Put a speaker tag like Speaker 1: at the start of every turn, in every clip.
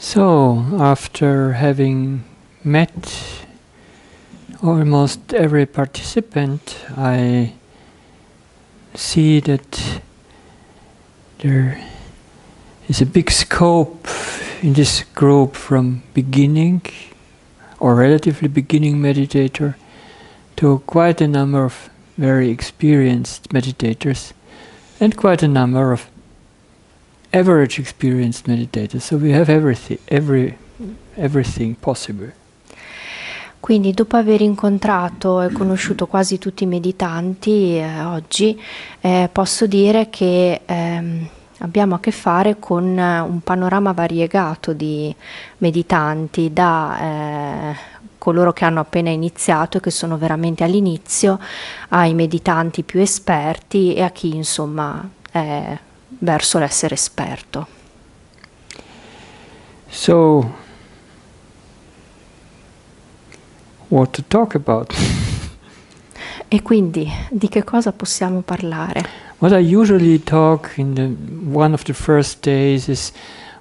Speaker 1: So, after having met almost every participant, I see that there is a big scope in this group from beginning or relatively beginning meditator to quite a number of very experienced meditators and quite a number of average experienced meditator. So we have everything, every, everything possible.
Speaker 2: Quindi dopo aver incontrato e conosciuto quasi tutti i meditanti eh, oggi, eh, posso dire che ehm, abbiamo a che fare con eh, un panorama variegato di meditanti, da eh, coloro che hanno appena iniziato e che sono veramente all'inizio, ai meditanti più esperti e a chi insomma verso l'essere esperto.
Speaker 1: So, what to talk about?
Speaker 2: E quindi di che cosa possiamo parlare?
Speaker 1: What I usually talk in the, one of the first days is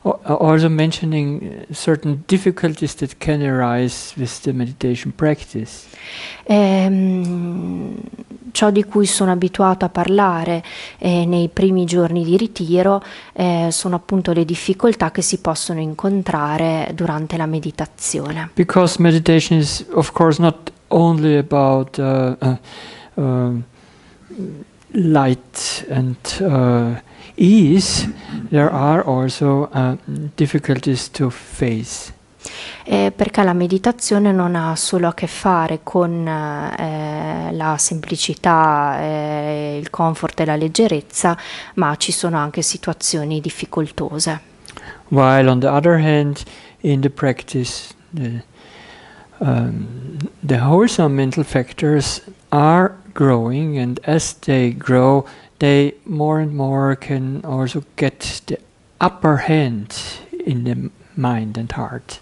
Speaker 1: also mentioning uh, certain difficulties that can arise with the meditation practice.
Speaker 2: Ehm, ciò di cui sono abituato a parlare eh, nei primi giorni di ritiro eh, sono appunto le difficoltà che si possono incontrare durante la meditazione.
Speaker 1: Because meditation is of course not only about uh, uh, uh light and uh, is, there are also uh, difficulties to face.
Speaker 2: Eh, perché la meditazione non ha solo a che fare con eh, eh, la semplicità, eh, il comfort e la leggerezza, ma ci sono anche situazioni difficoltose.
Speaker 1: While on the other hand, in the practice, the, um, the wholesome mental factors are growing, and as they grow, they more and more can also get the upper hand in the mind and heart.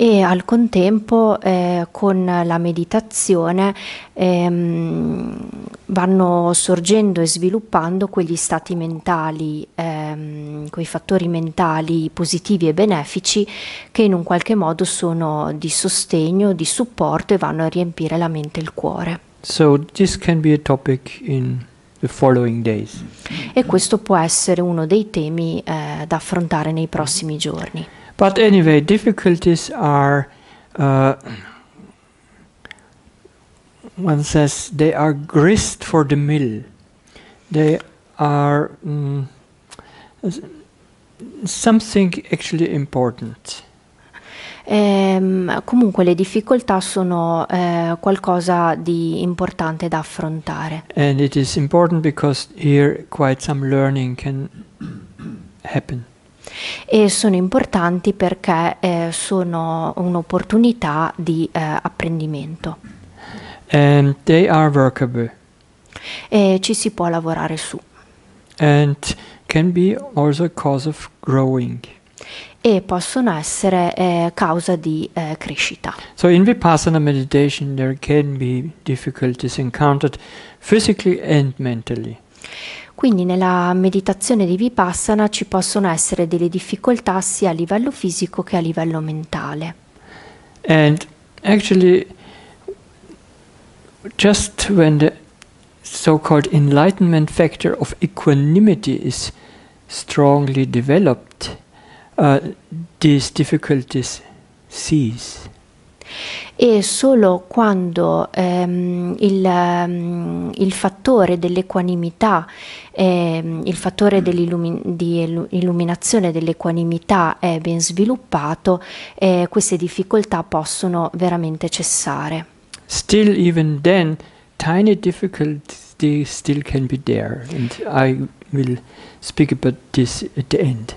Speaker 2: E al contempo eh, con la meditazione ehm, vanno sorgendo e sviluppando quegli stati mentali, ehm, quei fattori mentali positivi e benefici che in un qualche modo sono di sostegno, di supporto e vanno a riempire la mente e il cuore.
Speaker 1: So this can be a topic in e
Speaker 2: questo può essere uno dei temi eh, da affrontare nei prossimi giorni.
Speaker 1: But anyway, difficulties are uh, one says they are grist for the mill. They are mm, something actually important.
Speaker 2: Ehm, comunque le difficoltà sono eh, qualcosa di importante da affrontare.
Speaker 1: And it is important because here quite some learning can happen
Speaker 2: e sono importanti perché eh, sono un'opportunità di eh, apprendimento.
Speaker 1: And they are workable.
Speaker 2: E ci si può lavorare su.
Speaker 1: And can be also a cause of growing
Speaker 2: e possono essere eh, causa di eh, crescita.
Speaker 1: So in Vipassana meditation there can be difficulties encountered physically and mentally.
Speaker 2: Quindi nella meditazione di Vipassana ci possono essere delle difficoltà sia a livello fisico che a livello mentale.
Speaker 1: And actually just when the so-called enlightenment factor of equanimity is strongly developed Uh, these difficulties cease.
Speaker 2: E solo quando ehm, il, um, il, fattore dell'equanimità, ehm, il fattore dell'illuminazione dell'illumi- dell'equanimità è ben sviluppato, eh, queste difficoltà possono veramente cessare.
Speaker 1: Still, even then, tiny difficulties still can be there, and I will speak about this at the end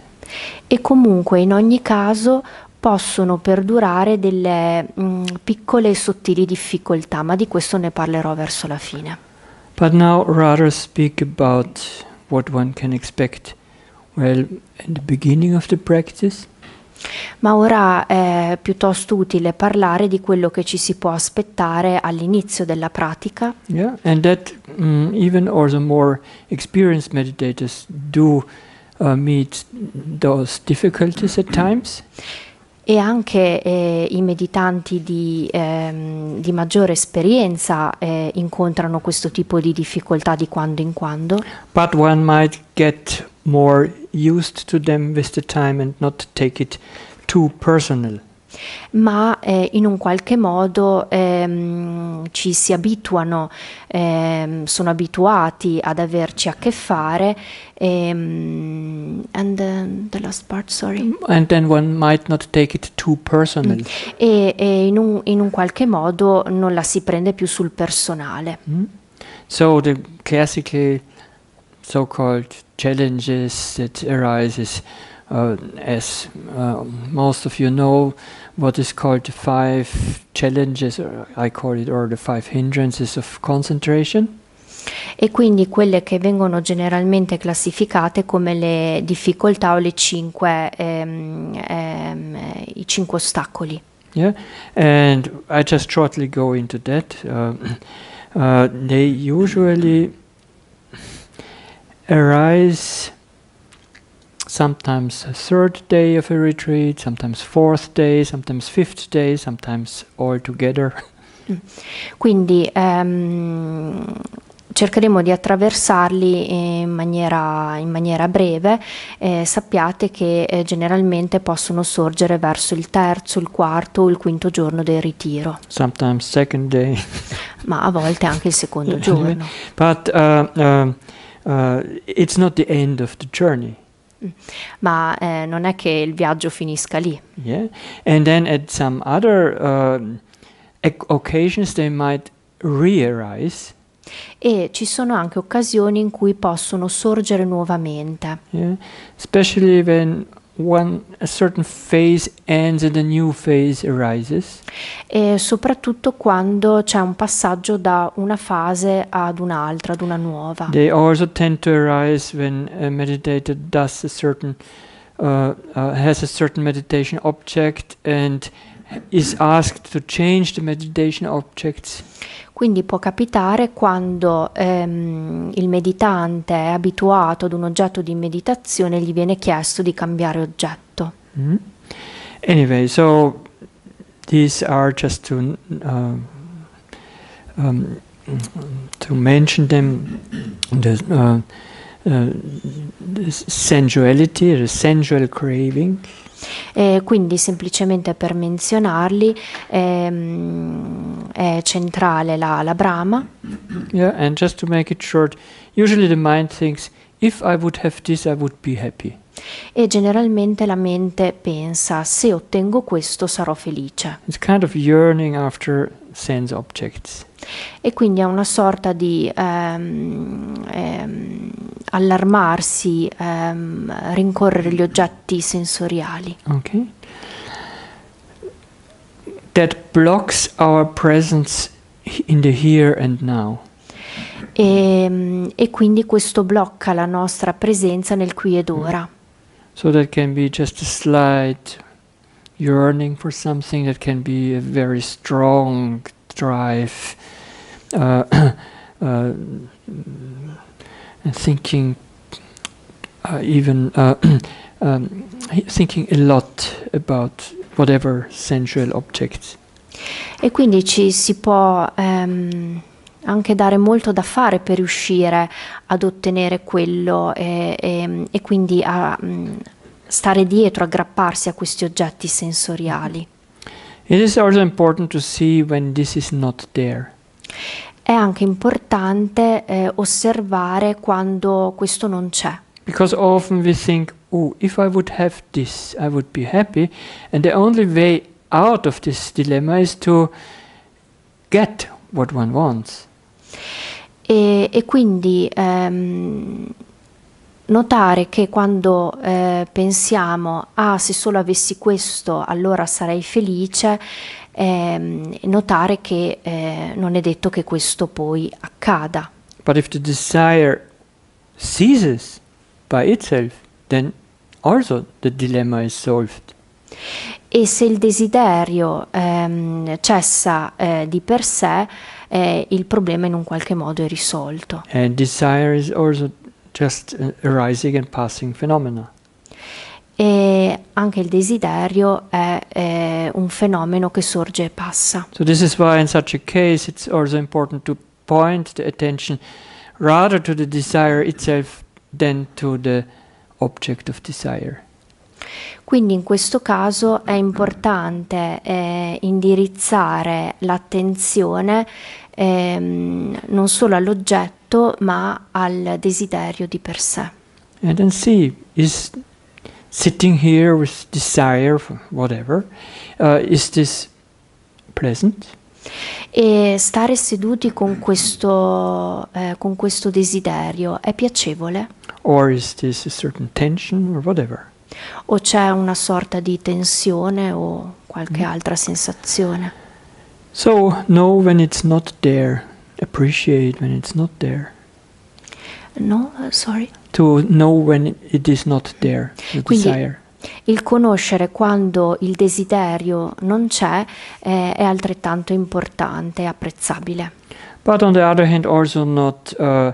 Speaker 2: e comunque in ogni caso possono perdurare delle mh, mm, piccole e sottili difficoltà, ma di questo ne parlerò verso la fine.
Speaker 1: But now rather speak about what one can expect well in the beginning of the practice
Speaker 2: ma ora è piuttosto utile parlare di quello che ci si può aspettare all'inizio della pratica.
Speaker 1: Yeah, and that um, even or the more experienced meditators do Uh, meet those difficulties at mm-hmm. times.
Speaker 2: E anche eh, i meditanti di, ehm, di maggiore esperienza eh, incontrano questo tipo di difficoltà di quando in quando.
Speaker 1: But one might get more used to them with the time and not take it too personal.
Speaker 2: ma eh, in un qualche modo ehm, ci si abituano, ehm, sono abituati ad averci a che fare. Ehm, and the, um, the, last part, sorry. And
Speaker 1: then one might not take it too personal. Mm.
Speaker 2: E, e in, un, in, un, qualche modo non la si prende più sul personale.
Speaker 1: Mm. So the classical so-called challenges that arises uh, as uh, most of you know, what is called the five challenges, or I call it, or the five hindrances of concentration.
Speaker 2: E quindi quelle che vengono generalmente classificate come le difficoltà o le cinque, ehm, ehm, i cinque ostacoli.
Speaker 1: Yeah, and I just shortly go into that. Uh, uh, they usually arise sometimes a third day of a retreat, sometimes fourth day, sometimes fifth day, sometimes all together.
Speaker 2: Quindi um, cercheremo di attraversarli in maniera, in maniera breve, eh, sappiate che eh, generalmente possono sorgere verso il terzo, il quarto o il quinto giorno del ritiro.
Speaker 1: Sometimes second day.
Speaker 2: Ma a volte anche il secondo giorno.
Speaker 1: But uh, uh, uh, it's not the end of the journey.
Speaker 2: Mm. Ma eh, non è che il viaggio finisca
Speaker 1: lì. Yeah. And then at some other uh, occasions they might realize
Speaker 2: e ci sono anche occasioni in cui possono sorgere nuovamente. Yeah.
Speaker 1: Especially when when a certain phase ends and a new phase arises.
Speaker 2: E soprattutto quando c'è un passaggio da una fase ad un'altra, ad una nuova. They
Speaker 1: also tend to arise when a meditator does a certain uh, uh, has a certain meditation object and is asked to change the meditation objects.
Speaker 2: Quindi può capitare quando ehm, il meditante è abituato ad un oggetto di meditazione e gli viene chiesto di cambiare oggetto.
Speaker 1: Mm. Anyway, so these are just to, uh, um, to mention them, the, uh, uh, the sensuality, the sensual craving. Eh,
Speaker 2: quindi semplicemente per menzionarli ehm, è centrale la, la brama.
Speaker 1: Yeah, and just to make it short, usually the mind thinks if I would have this I would be happy.
Speaker 2: E generalmente la mente pensa se ottengo questo sarò felice.
Speaker 1: It's kind of yearning after sense objects.
Speaker 2: E quindi è una sorta di ehm, ehm, allarmarsi, ehm, rincorrere gli oggetti sensoriali.
Speaker 1: Ok. That blocks our presence in the here and now.
Speaker 2: E, ehm, e quindi questo blocca la nostra presenza nel qui ed mm. ora. Mm.
Speaker 1: So that can be just a slight yearning for something that can be a very strong drive, uh, uh, thinking uh, even uh, um, thinking a lot about whatever sensual object.
Speaker 2: E quindi ci si può um, anche dare molto da fare per riuscire ad ottenere quello e, e, e quindi a, mm, stare dietro, aggrapparsi a questi oggetti sensoriali. È anche importante eh, osservare quando questo non c'è.
Speaker 1: Because often we think, oh, if I would have this, I would be happy. And the only way out of this dilemma is to get what one wants.
Speaker 2: E, e quindi um, notare che quando eh, pensiamo ah se solo avessi questo allora sarei felice, ehm, notare che eh, non è detto che questo poi accada.
Speaker 1: But if the desire ceases by itself, then also the dilemma is solved.
Speaker 2: E se il desiderio ehm, cessa eh, di per sé, eh, il problema in un qualche modo è risolto.
Speaker 1: And desire is also just uh, arising and passing phenomena.
Speaker 2: E anche il desiderio è, è un fenomeno che sorge e passa.
Speaker 1: So this is why in such a case it's also important to point the attention rather to the desire itself than to the object of desire.
Speaker 2: Quindi in questo caso è importante eh, indirizzare l'attenzione ehm, non solo all'oggetto oggetto ma al desiderio di per sé.
Speaker 1: And then see, is sitting here with desire, whatever, uh, is this pleasant?
Speaker 2: E stare seduti con questo, eh, con questo desiderio è piacevole?
Speaker 1: Or is this a certain tension or whatever?
Speaker 2: O c'è una sorta di tensione o qualche mm. altra sensazione?
Speaker 1: So know when it's not there appreciate when it's not there.
Speaker 2: No, uh, sorry.
Speaker 1: To know when it is not there, the Quindi, desire.
Speaker 2: Il conoscere quando il desiderio non c'è eh, è altrettanto importante e apprezzabile.
Speaker 1: But on the other hand also not uh,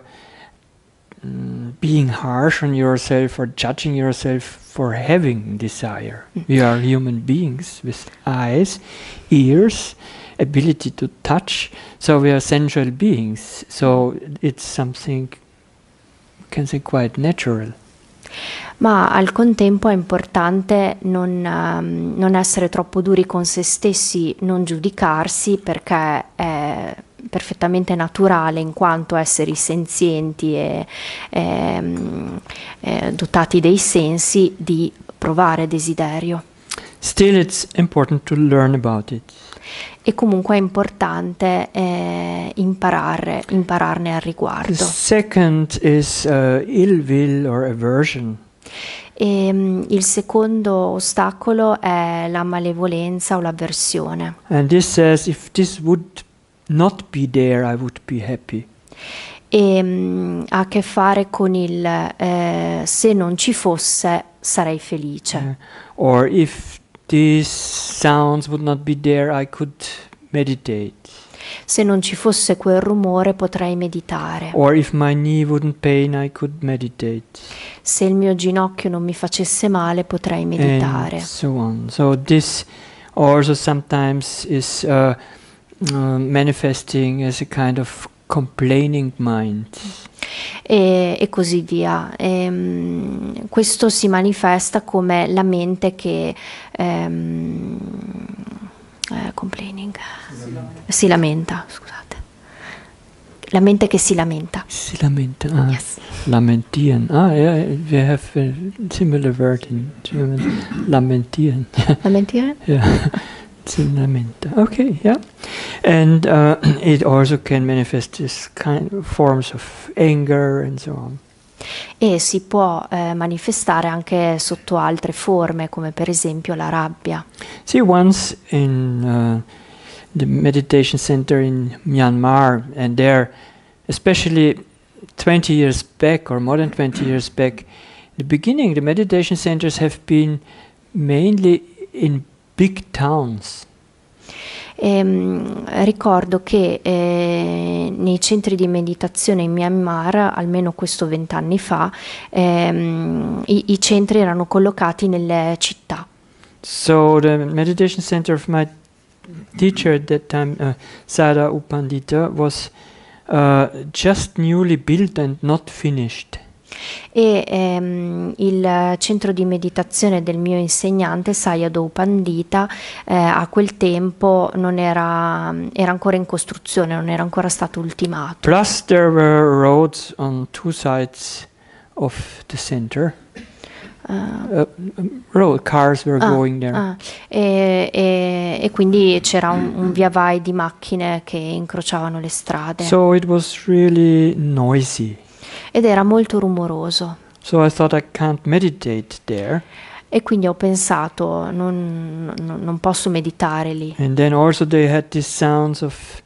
Speaker 1: mm, being harsh on yourself or judging yourself for having desire. Mm. We are human beings with eyes, ears, ability to touch. So we are sensual beings. So it's something you can say quite natural.
Speaker 2: ma al contempo è importante non, um, non, essere troppo duri con se stessi, non giudicarsi perché è perfettamente naturale in quanto esseri senzienti e, e, ehm, e eh, dotati dei sensi di provare desiderio.
Speaker 1: Still it's important to learn about it
Speaker 2: e comunque è importante eh, imparare, impararne al riguardo. The
Speaker 1: second is uh, ill will or aversion.
Speaker 2: E, um, il secondo ostacolo è la malevolenza o l'avversione.
Speaker 1: And this says if this would not be there I would be happy
Speaker 2: e ehm, mh, ha a che fare con il eh, se non ci fosse sarei felice.
Speaker 1: Or if these sounds would not be there, I could meditate.
Speaker 2: Se non ci fosse quel rumore potrei meditare.
Speaker 1: Or if my knee pain, I could meditate.
Speaker 2: Se il mio ginocchio non mi facesse male potrei meditare. And
Speaker 1: so on. So this also sometimes is uh, uh, manifesting as a kind of complaining mind
Speaker 2: E, e, così via. E, ehm, questo si manifesta come la mente che ehm, eh, complaining si lamenta. si lamenta, scusate. La mente che si lamenta. Si
Speaker 1: lamenta. Ah, yes. Lamentieren. Ah, yeah, we have a similar word in German. Lamentieren. Lamentieren? yeah. Tsunamenta. Okay, yeah. And uh, it also can manifest this kind of forms of anger and so on.
Speaker 2: E si può eh, manifestare anche sotto altre forme, come per esempio la rabbia.
Speaker 1: See, once in uh, the meditation center in Myanmar, and there, especially 20 years back or more than 20 years back, the beginning, the meditation centers have been mainly in Big towns. E,
Speaker 2: ehm, ricordo che eh, nei centri di meditazione in Myanmar, almeno questo vent'anni fa, ehm, i, i, centri erano collocati nelle città.
Speaker 1: So the meditation center of my teacher at that time, uh, Sada Upandita, was uh, just newly built and not finished
Speaker 2: e ehm, il centro di meditazione del mio insegnante Sayadaw Pandita eh, a quel tempo non era, era, ancora in costruzione, non era ancora stato ultimato.
Speaker 1: Plus there were roads on two sides of the center. Ah. Uh, um, road cars were ah, going there. Ah,
Speaker 2: e, e, e, quindi c'era un, un via vai di macchine che incrociavano le strade. So
Speaker 1: it was really noisy
Speaker 2: ed era molto rumoroso.
Speaker 1: So I thought I can't meditate there.
Speaker 2: E quindi ho pensato, non, non, non posso meditare lì.
Speaker 1: And then also they had these sounds of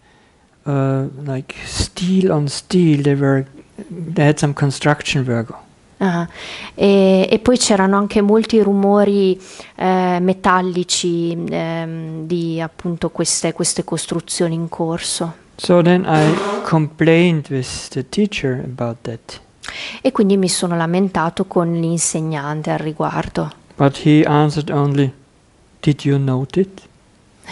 Speaker 1: uh, like steel on steel, they, were, they had some construction work.
Speaker 2: Uh, e, e, poi c'erano anche molti rumori eh, metallici eh, di appunto queste, queste costruzioni in corso.
Speaker 1: So then I complained with the teacher about that.
Speaker 2: E quindi mi sono lamentato con l'insegnante al riguardo.
Speaker 1: But he answered only, Did you note it?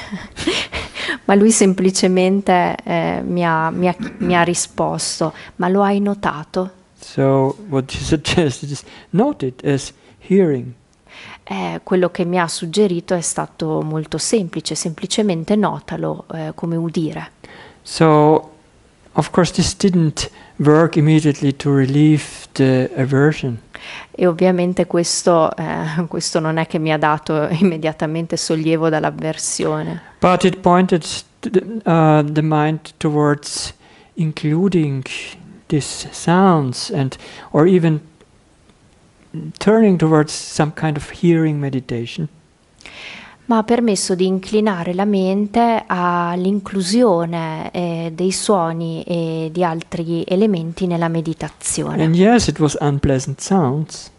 Speaker 2: ma lui semplicemente eh, mi, ha, mi, ha, mi, ha, risposto, ma lo hai notato?
Speaker 1: So what he suggested is note it as hearing.
Speaker 2: Eh, quello che mi ha suggerito è stato molto semplice, semplicemente notalo eh, come udire.
Speaker 1: So, of course, this didn't work immediately to relieve the aversion.
Speaker 2: E ovviamente questo, eh, questo non è che mi ha dato immediatamente sollievo dall'avversione.
Speaker 1: But it pointed the, uh, the mind towards including these sounds and or even turning towards some kind of hearing meditation.
Speaker 2: ma ha permesso di inclinare la mente all'inclusione eh, dei suoni e di altri elementi nella meditazione. And
Speaker 1: yes, it was unpleasant sounds.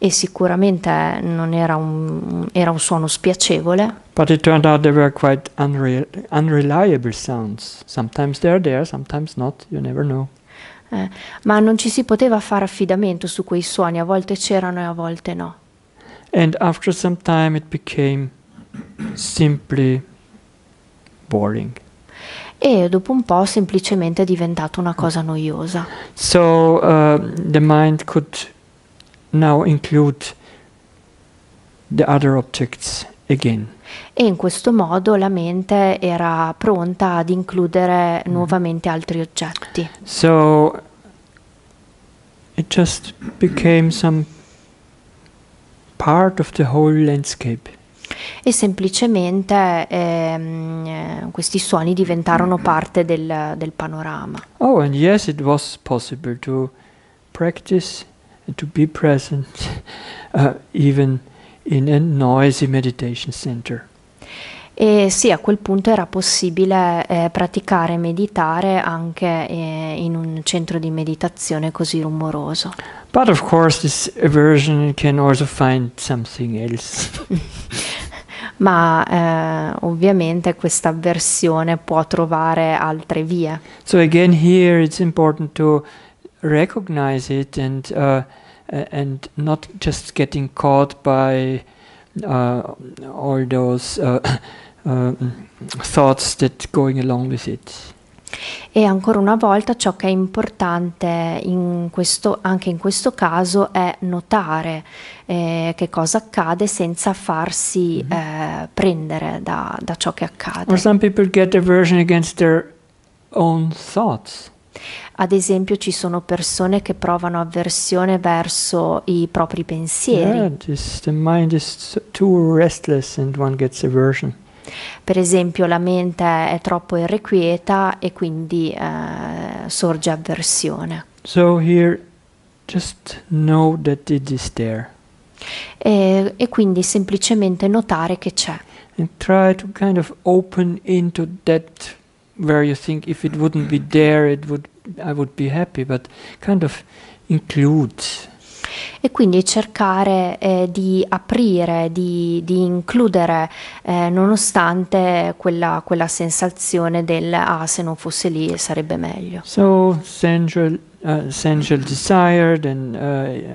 Speaker 2: E sicuramente non era un, era un suono spiacevole.
Speaker 1: But it turned out they were quite unre- unreliable sounds. Sometimes they're there, sometimes not, you never know.
Speaker 2: Eh, ma non ci si poteva fare affidamento su quei suoni, a volte c'erano e a volte no.
Speaker 1: And after some time it became simply boring.
Speaker 2: E dopo un po' semplicemente è diventata una cosa noiosa.
Speaker 1: So uh, the mind could now include the other objects again.
Speaker 2: E in questo modo la mente era pronta ad includere mm. nuovamente altri oggetti.
Speaker 1: So it just became some part of the whole landscape
Speaker 2: e semplicemente ehm, eh, questi suoni diventarono parte del, del panorama.
Speaker 1: Oh, and yes, it was possible to practice and to be present uh, even in a noisy meditation center.
Speaker 2: E sì, a quel punto era possibile eh, praticare e meditare anche eh, in un centro di meditazione così rumoroso.
Speaker 1: But of course this aversion can also find something else.
Speaker 2: ma eh, ovviamente questa avversione può trovare altre vie.
Speaker 1: So again here it's important to recognize it and, uh, and not just getting caught by uh, all those uh, uh thoughts that going along with it.
Speaker 2: E ancora una volta ciò che è importante in questo, anche in questo caso è notare eh, che cosa accade senza farsi mm-hmm. eh, prendere da, da, ciò che accade. Or some
Speaker 1: people get aversion against their own
Speaker 2: thoughts. Ad esempio ci sono persone che provano avversione verso i propri pensieri. Yeah,
Speaker 1: this, the mind is too restless and one gets aversion.
Speaker 2: Per esempio la mente è troppo irrequieta e quindi eh, sorge avversione.
Speaker 1: So here just know that it is there.
Speaker 2: E, e quindi semplicemente notare che c'è.
Speaker 1: And try to kind of open into that where you think if it wouldn't be there it would I would be happy, but kind of include
Speaker 2: e quindi cercare eh, di aprire, di, di includere eh, nonostante quella, quella sensazione del ah se non fosse lì sarebbe meglio.
Speaker 1: So sensual, uh, sensual desire, then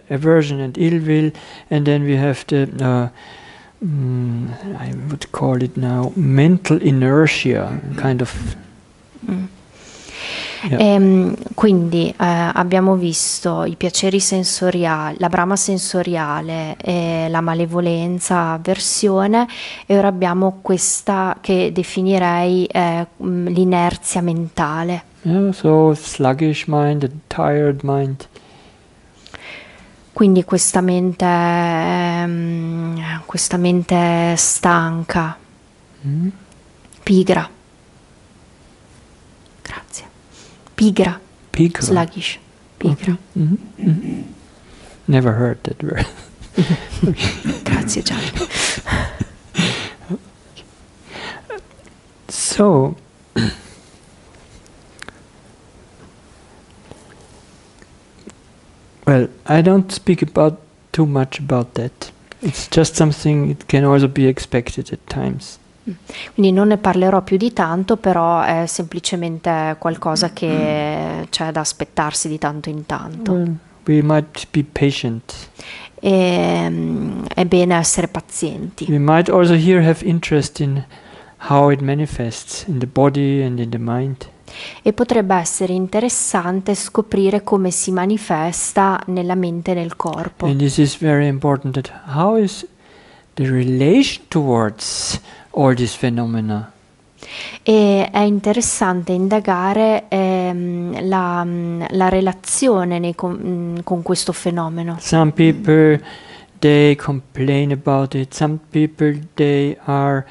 Speaker 1: uh, aversion and ill will and then we have the uh, mm, I would call it now mental inertia, kind of mm. Yeah. E,
Speaker 2: ehm, quindi eh, abbiamo visto i piaceri sensoriali, la brama sensoriale, eh, la malevolenza, avversione e ora abbiamo questa che definirei eh, mm, l'inerzia mentale.
Speaker 1: Yeah, so sluggish mind, tired mind.
Speaker 2: Quindi questa mente, ehm, questa mente stanca, mm. pigra. Grazie. Pigra. Pigra. Sluggish. Pigra. Okay. Mm -hmm. Mm -hmm.
Speaker 1: Never heard that word. Grazie, Gianni. so, well, I don't speak about too much about that. It's just something it can also be expected at times.
Speaker 2: Quindi non ne parlerò più di tanto, però è semplicemente qualcosa che mm. c'è da aspettarsi di tanto in tanto.
Speaker 1: we might be patient. E, ehm, è bene essere pazienti. We might also here have interest in how it manifests in the body and in the mind.
Speaker 2: E potrebbe essere interessante scoprire come si manifesta nella mente e nel corpo. And
Speaker 1: this is very important that how is the relation towards or these phenomena.
Speaker 2: E è interessante indagare ehm, la, mm, la, relazione con, mm, con, questo fenomeno. Some people
Speaker 1: they complain about it, some people they are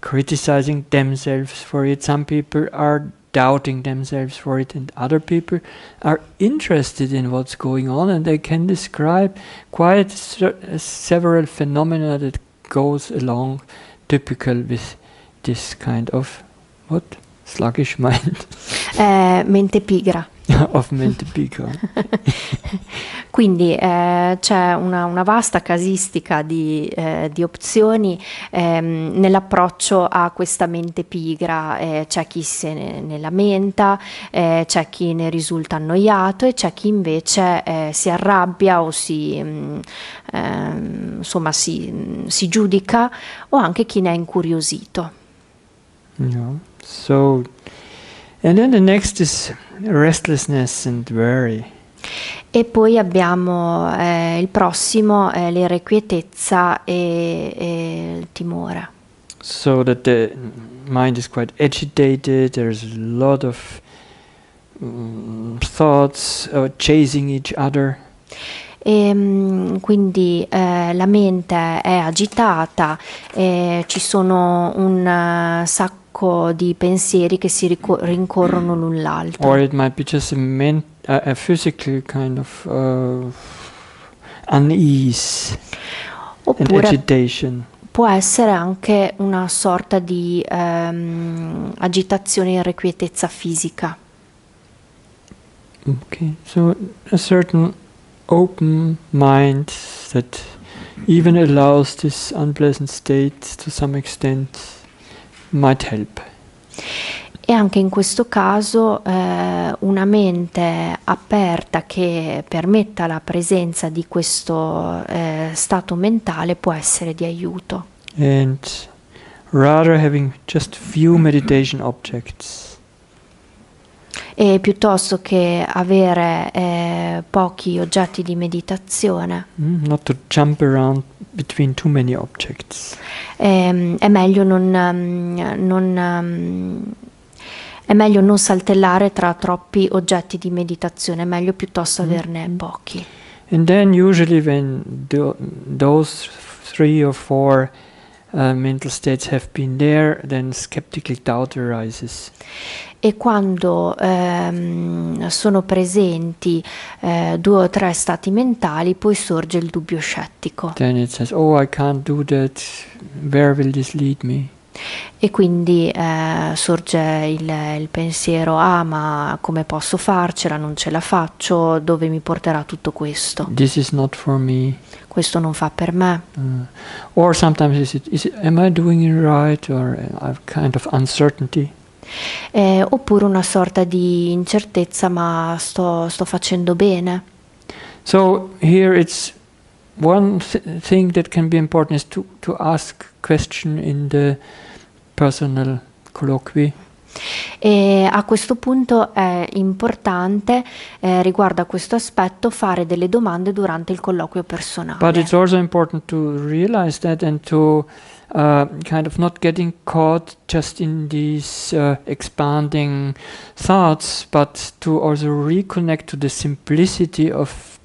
Speaker 1: criticizing themselves for it, some people are doubting themselves for it, and other people are interested in what's going on and they can describe quite several phenomena that goes along. typical with this kind of what Sluggish mind.
Speaker 2: Eh, mente pigra.
Speaker 1: of mente pigra.
Speaker 2: Quindi eh, c'è una, una, vasta casistica di, eh, di opzioni ehm, nell'approccio a questa mente pigra. Eh, c'è chi se ne, ne lamenta, eh, c'è chi ne risulta annoiato e c'è chi invece eh, si arrabbia o si, mh, mm, ehm, insomma, si, mh, mm, si, giudica o anche chi ne è incuriosito.
Speaker 1: No. So, and then the next is restlessness and worry.
Speaker 2: E poi abbiamo eh, il prossimo, eh, l'irrequietezza e, e il timore.
Speaker 1: So that the mind is quite agitated, there's a lot of mm, thoughts uh, chasing each other. e
Speaker 2: ehm, quindi eh, la mente è agitata, eh, ci sono un eh, sacco di pensieri che si rincorrono l'un l'altro.
Speaker 1: Or it might be just a, men- a, a physical kind of uh, unease Oppure agitation.
Speaker 2: Può essere anche una sorta di um, agitazione e irrequietezza fisica.
Speaker 1: Ok, so a certain open mind that even allows this unpleasant state to some extent might help.
Speaker 2: E anche in questo caso eh, una mente aperta che permetta la presenza di questo eh, stato mentale può essere di aiuto.
Speaker 1: And rather having just few meditation objects
Speaker 2: e piuttosto che avere eh, pochi oggetti di meditazione.
Speaker 1: Mm, not to jump around between too many objects.
Speaker 2: E, ehm, è meglio non, ehm, non ehm, è meglio non saltellare tra troppi oggetti di meditazione, è meglio piuttosto mm-hmm. averne mm pochi.
Speaker 1: And then usually when do, those three or four Uh, mental states have been there, then skeptical doubt arises.
Speaker 2: E quando ehm, sono presenti eh, due o tre stati mentali, poi sorge il dubbio scettico.
Speaker 1: Then it says, oh, I can't do that. Where will this lead me?
Speaker 2: E quindi eh, sorge il, il, pensiero, ah ma come posso farcela, non ce la faccio, dove mi porterà tutto questo?
Speaker 1: This is not for me questo non fa per me. Uh, or sometimes is it, is it, am I doing it right or a uh, kind of uncertainty?
Speaker 2: Eh, oppure una sorta di incertezza ma sto, sto facendo bene.
Speaker 1: So here it's one th thing that can be important is to, to ask question in the personal colloquy.
Speaker 2: E a questo punto è importante eh, riguardo a questo aspetto fare delle domande durante il colloquio personale. But it's
Speaker 1: also important to realize that and to uh, kind of not getting caught just in these uh, expanding thoughts, but to also reconnect to the simplicity of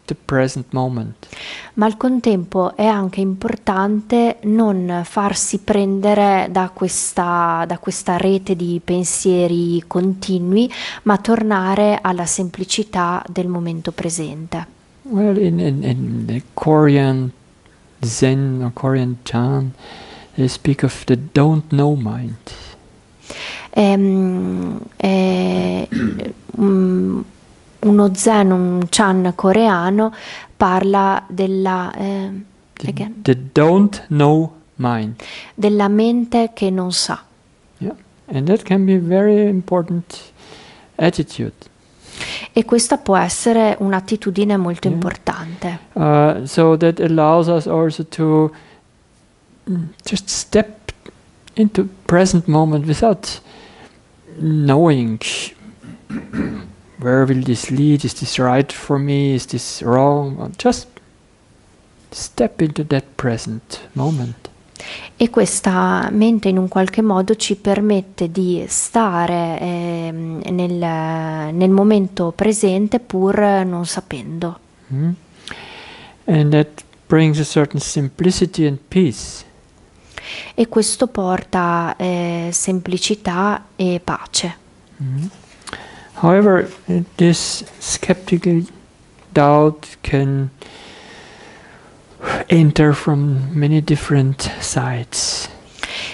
Speaker 2: ma al contempo è anche importante non farsi prendere da questa, da questa rete di pensieri continui, ma tornare alla semplicità del momento presente.
Speaker 1: Well, in, in, in Korean Zen or Korean Chan, they speak of the don't know mind.
Speaker 2: Um, eh, mm, uno zen, un chan coreano, parla della... Eh, the,
Speaker 1: the, don't know mind.
Speaker 2: Della mente che non sa.
Speaker 1: Yeah. And that can be very important attitude.
Speaker 2: E questa può essere un'attitudine molto yeah. importante.
Speaker 1: Uh, so that allows us also to mm, just step into present moment without knowing where will this lead? Is this right for me? Is this wrong? Uh, just step into that present moment.
Speaker 2: E questa mente in un qualche modo ci permette di stare eh, nel, nel, momento presente pur non sapendo.
Speaker 1: Mm. And that brings a certain simplicity and peace.
Speaker 2: E questo porta eh, semplicità e pace.
Speaker 1: Mm. However, this skeptical doubt can enter from many different sides.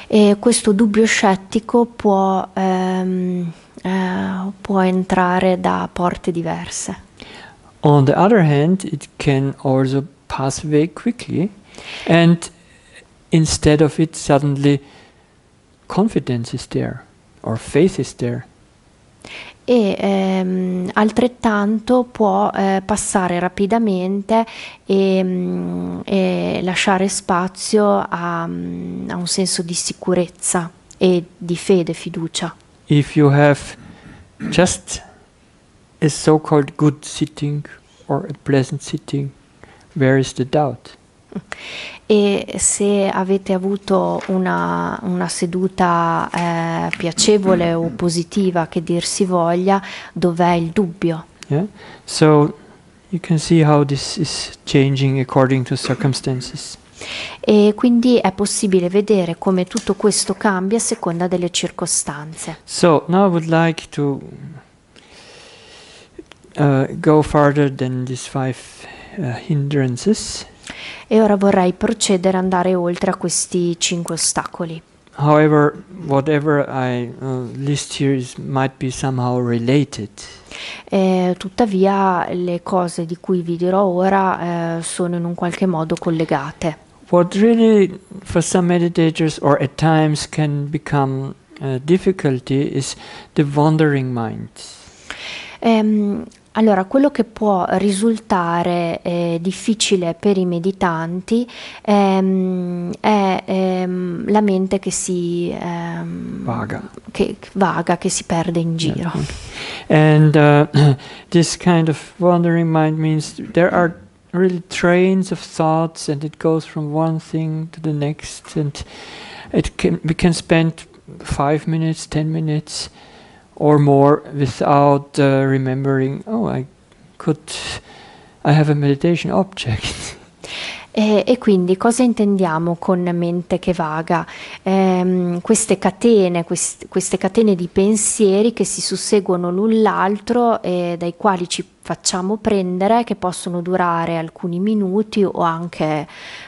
Speaker 1: E
Speaker 2: questo dubbio scettico può, um, uh, può entrare da porte diverse.
Speaker 1: On the other hand, it can also pass away quickly and instead of it suddenly confidence is there or faith is there.
Speaker 2: e ehm, altrettanto può eh, passare rapidamente e, mm, e, lasciare spazio a, mm, a un senso di sicurezza e di fede, e fiducia.
Speaker 1: If you have just a so-called good sitting or a pleasant sitting, where is the doubt?
Speaker 2: e se avete avuto una, una seduta eh, piacevole o positiva che dir si voglia, dov'è il dubbio?
Speaker 1: Yeah. So you can see how this is changing according to circumstances.
Speaker 2: E quindi è possibile vedere come tutto questo cambia a seconda delle circostanze.
Speaker 1: So now I would like to uh, go further than these five uh, hindrances.
Speaker 2: E ora vorrei procedere ad andare oltre a questi cinque ostacoli.
Speaker 1: However, whatever I uh, list here is, might be somehow related.
Speaker 2: Eh, tuttavia, le cose di cui vi dirò ora eh, sono in un qualche modo collegate.
Speaker 1: What really, for some meditators or at times, can become a uh, difficulty is the wandering mind.
Speaker 2: Um, allora, quello che può risultare eh, difficile per i meditanti ehm, è ehm, la mente che si
Speaker 1: ehm, vaga. Che, vaga, che si perde in giro. Certo, and uh, this kind of wandering mind means there are really trains of thoughts and it goes from one thing to the next and it can, we can spend 5 minutes, 10 minutes or more without uh, remembering, oh, I could, I have a meditation object.
Speaker 2: E, eh, e, quindi cosa intendiamo con mente che vaga? Ehm, queste, catene, quest, queste catene di pensieri che si susseguono l'un l'altro e dai quali ci facciamo prendere, che possono durare alcuni minuti o anche,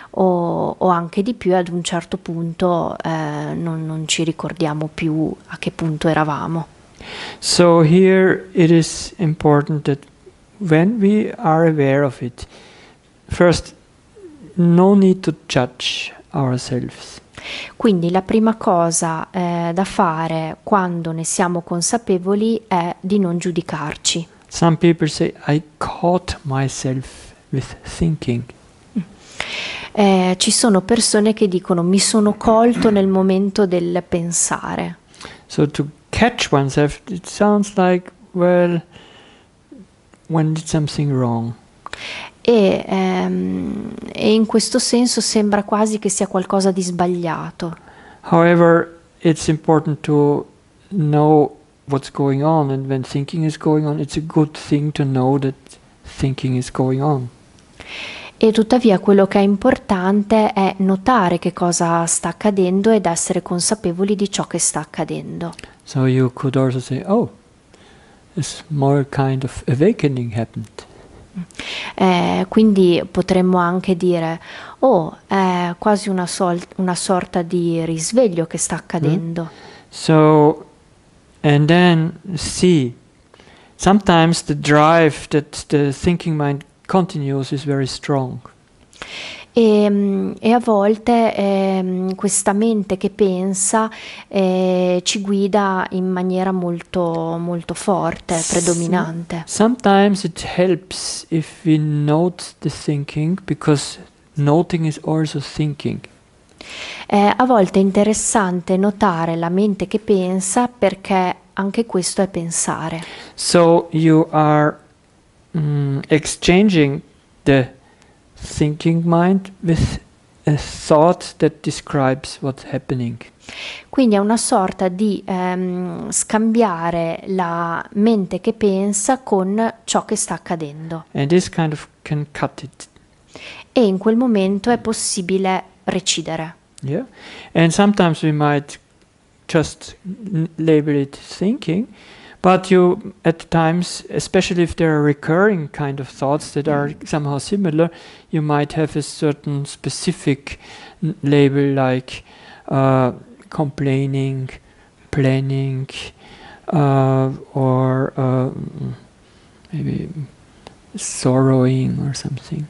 Speaker 2: o, o anche di più, ad un certo punto eh, non, non ci ricordiamo più a che punto eravamo.
Speaker 1: So here it is important that when we are aware of it, first, no need to judge ourselves.
Speaker 2: Quindi la prima cosa eh, da fare quando ne siamo consapevoli è di non giudicarci.
Speaker 1: Some people say I caught myself with thinking.
Speaker 2: Eh, ci sono persone che dicono mi sono colto nel momento del pensare.
Speaker 1: So to catch oneself, it
Speaker 2: sounds like, well,
Speaker 1: when did something wrong.
Speaker 2: E, ehm, e in questo senso sembra quasi che sia qualcosa di sbagliato.
Speaker 1: However, it's important to know what's going on and when thinking is going on, it's a good thing to know that thinking is going on.
Speaker 2: E tuttavia quello che è importante è notare che cosa sta accadendo ed essere consapevoli di ciò che sta accadendo.
Speaker 1: So you could also say, oh, it's more kind of awakening happened.
Speaker 2: Mm. Eh, quindi potremmo anche dire, oh, è eh, quasi una, sol- una sorta di risveglio che sta
Speaker 1: accadendo. Mm. So, and then see, sometimes the drive that the thinking mind continues is very strong
Speaker 2: e, ehm, e a volte eh, questa mente che pensa eh, ci guida in maniera molto, molto forte, predominante.
Speaker 1: Sometimes it helps if we note the thinking because noting is also thinking.
Speaker 2: Eh, a volte è interessante notare la mente che pensa perché anche questo è pensare.
Speaker 1: So you are mm, exchanging the thinking mind with a thought that describes what's happening.
Speaker 2: Quindi è una sorta di um, scambiare la mente che pensa con ciò che sta accadendo.
Speaker 1: Kind of
Speaker 2: e in quel momento è possibile recidere.
Speaker 1: Yeah. And sometimes we might just label it thinking. But you, at times, especially if there are recurring kind of thoughts that are mm. somehow similar, you might have a certain specific label like uh, complaining, planning, uh, or uh, maybe sorrowing or something.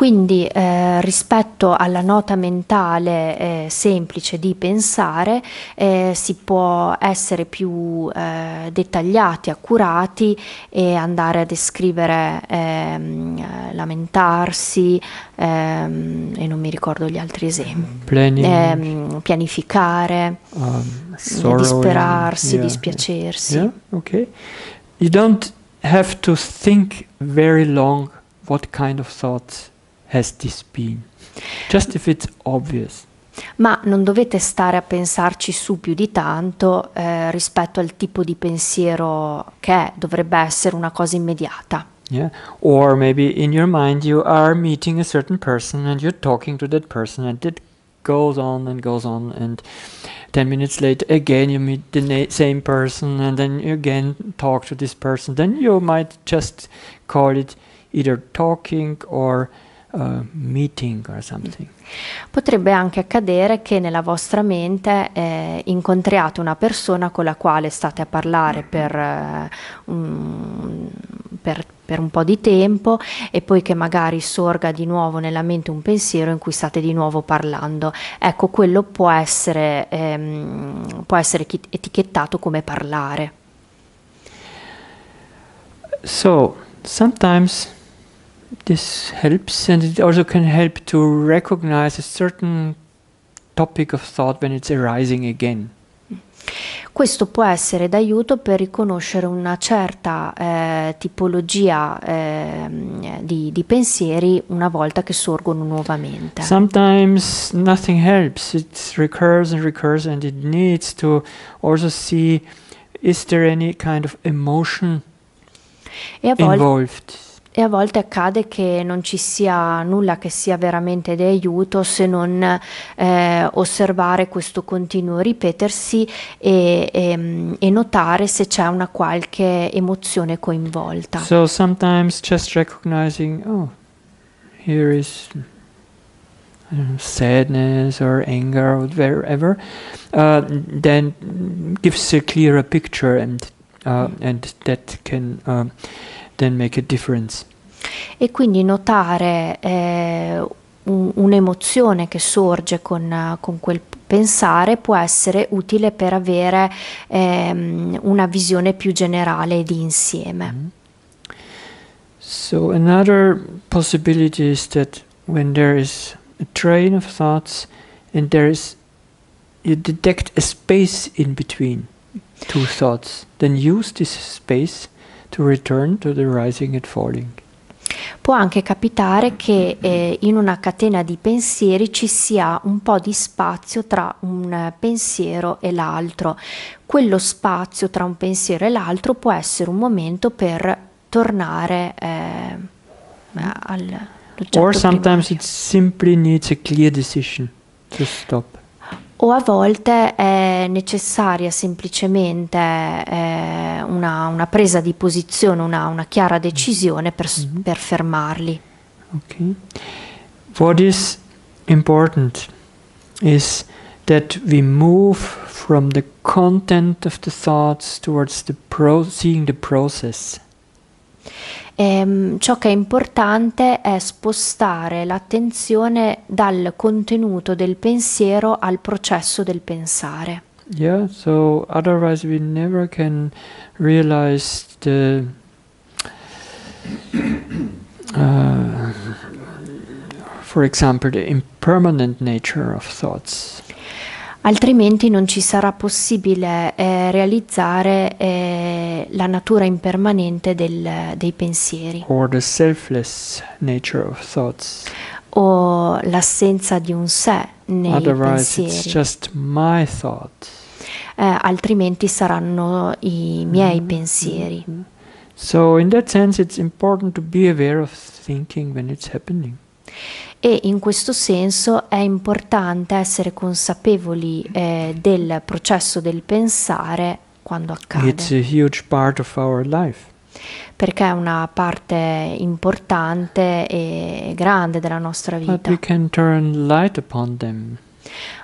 Speaker 1: Quindi
Speaker 2: eh, rispetto alla nota mentale eh, semplice di pensare eh, si può essere più eh, dettagliati, accurati e andare a descrivere ehm, eh, lamentarsi ehm, e non mi ricordo gli altri esempi. Planning. Ehm, pianificare,
Speaker 1: um, eh, disperarsi, yeah, dispiacersi. Yeah, okay. You don't have to think very long what kind of thoughts has this been? Just if it's obvious.
Speaker 2: Ma non dovete stare a pensarci su più di tanto eh, rispetto al tipo di pensiero che è, dovrebbe essere una cosa immediata.
Speaker 1: Yeah. Or maybe in your mind you are meeting a certain person and you're talking to that person and it goes on and goes on and 10 minutes later again you meet the same person and then you again talk to this person. Then you might just call it either talking or Uh, meeting or something.
Speaker 2: Potrebbe anche accadere che nella vostra mente eh, incontriate una persona con la quale state a parlare per, eh, un, per, per, un, po' di tempo e poi che magari sorga di nuovo nella mente un pensiero in cui state di nuovo parlando. Ecco, quello può essere, ehm, può essere etichettato come parlare.
Speaker 1: So, sometimes this helps and it also can help to recognize a certain topic of thought when it's arising again.
Speaker 2: Questo può essere d'aiuto per riconoscere una certa eh, tipologia eh, di, di, pensieri una volta che sorgono nuovamente.
Speaker 1: Sometimes nothing helps, it recurs and recurs and it needs to also see is there any kind of emotion e a volte, involved
Speaker 2: e a volte accade che non ci sia nulla che sia veramente di aiuto se non eh, osservare questo continuo ripetersi e, e, ehm, e, notare se c'è una qualche emozione coinvolta. So
Speaker 1: sometimes just recognizing, oh, here is know, sadness or anger or whatever, uh, then gives a clearer picture and, uh, and that can. Uh, then make a difference.
Speaker 2: E quindi notare eh, un'emozione che sorge con, con, quel pensare può essere utile per avere ehm, una visione più generale di insieme.
Speaker 1: Mm-hmm. So another possibility is that when there is a train of thoughts and there is you detect a space in between two thoughts, then use this space to return to the rising and falling.
Speaker 2: Può anche capitare che eh, in una catena di pensieri ci sia un po' di spazio tra un pensiero e l'altro. Quello spazio tra un pensiero e l'altro può essere un momento per tornare eh, al...
Speaker 1: Certo Or sometimes primario. it simply needs a clear decision to stop
Speaker 2: o a volte è necessaria semplicemente eh, una, una, presa di posizione, una, una chiara decisione per, mm-hmm. per fermarli.
Speaker 1: Ok. What is important is that we move from the content of the thoughts towards the pro- seeing the process.
Speaker 2: E, ehm, ciò che è importante è spostare l'attenzione dal contenuto del pensiero al processo del pensare.
Speaker 1: Yeah, so otherwise we never can realize the uh, for example the impermanent nature of thoughts
Speaker 2: altrimenti non ci sarà possibile eh, realizzare eh, la natura impermanente del, dei pensieri o l'assenza di un sé nei Otherwise
Speaker 1: pensieri.
Speaker 2: Eh, altrimenti saranno i miei mm-hmm. pensieri. Mm-hmm.
Speaker 1: So in that sense it's important to be aware of thinking when it's happening
Speaker 2: e in questo senso è importante essere consapevoli eh, del processo del pensare quando accade. Perché è una parte importante e grande della nostra vita.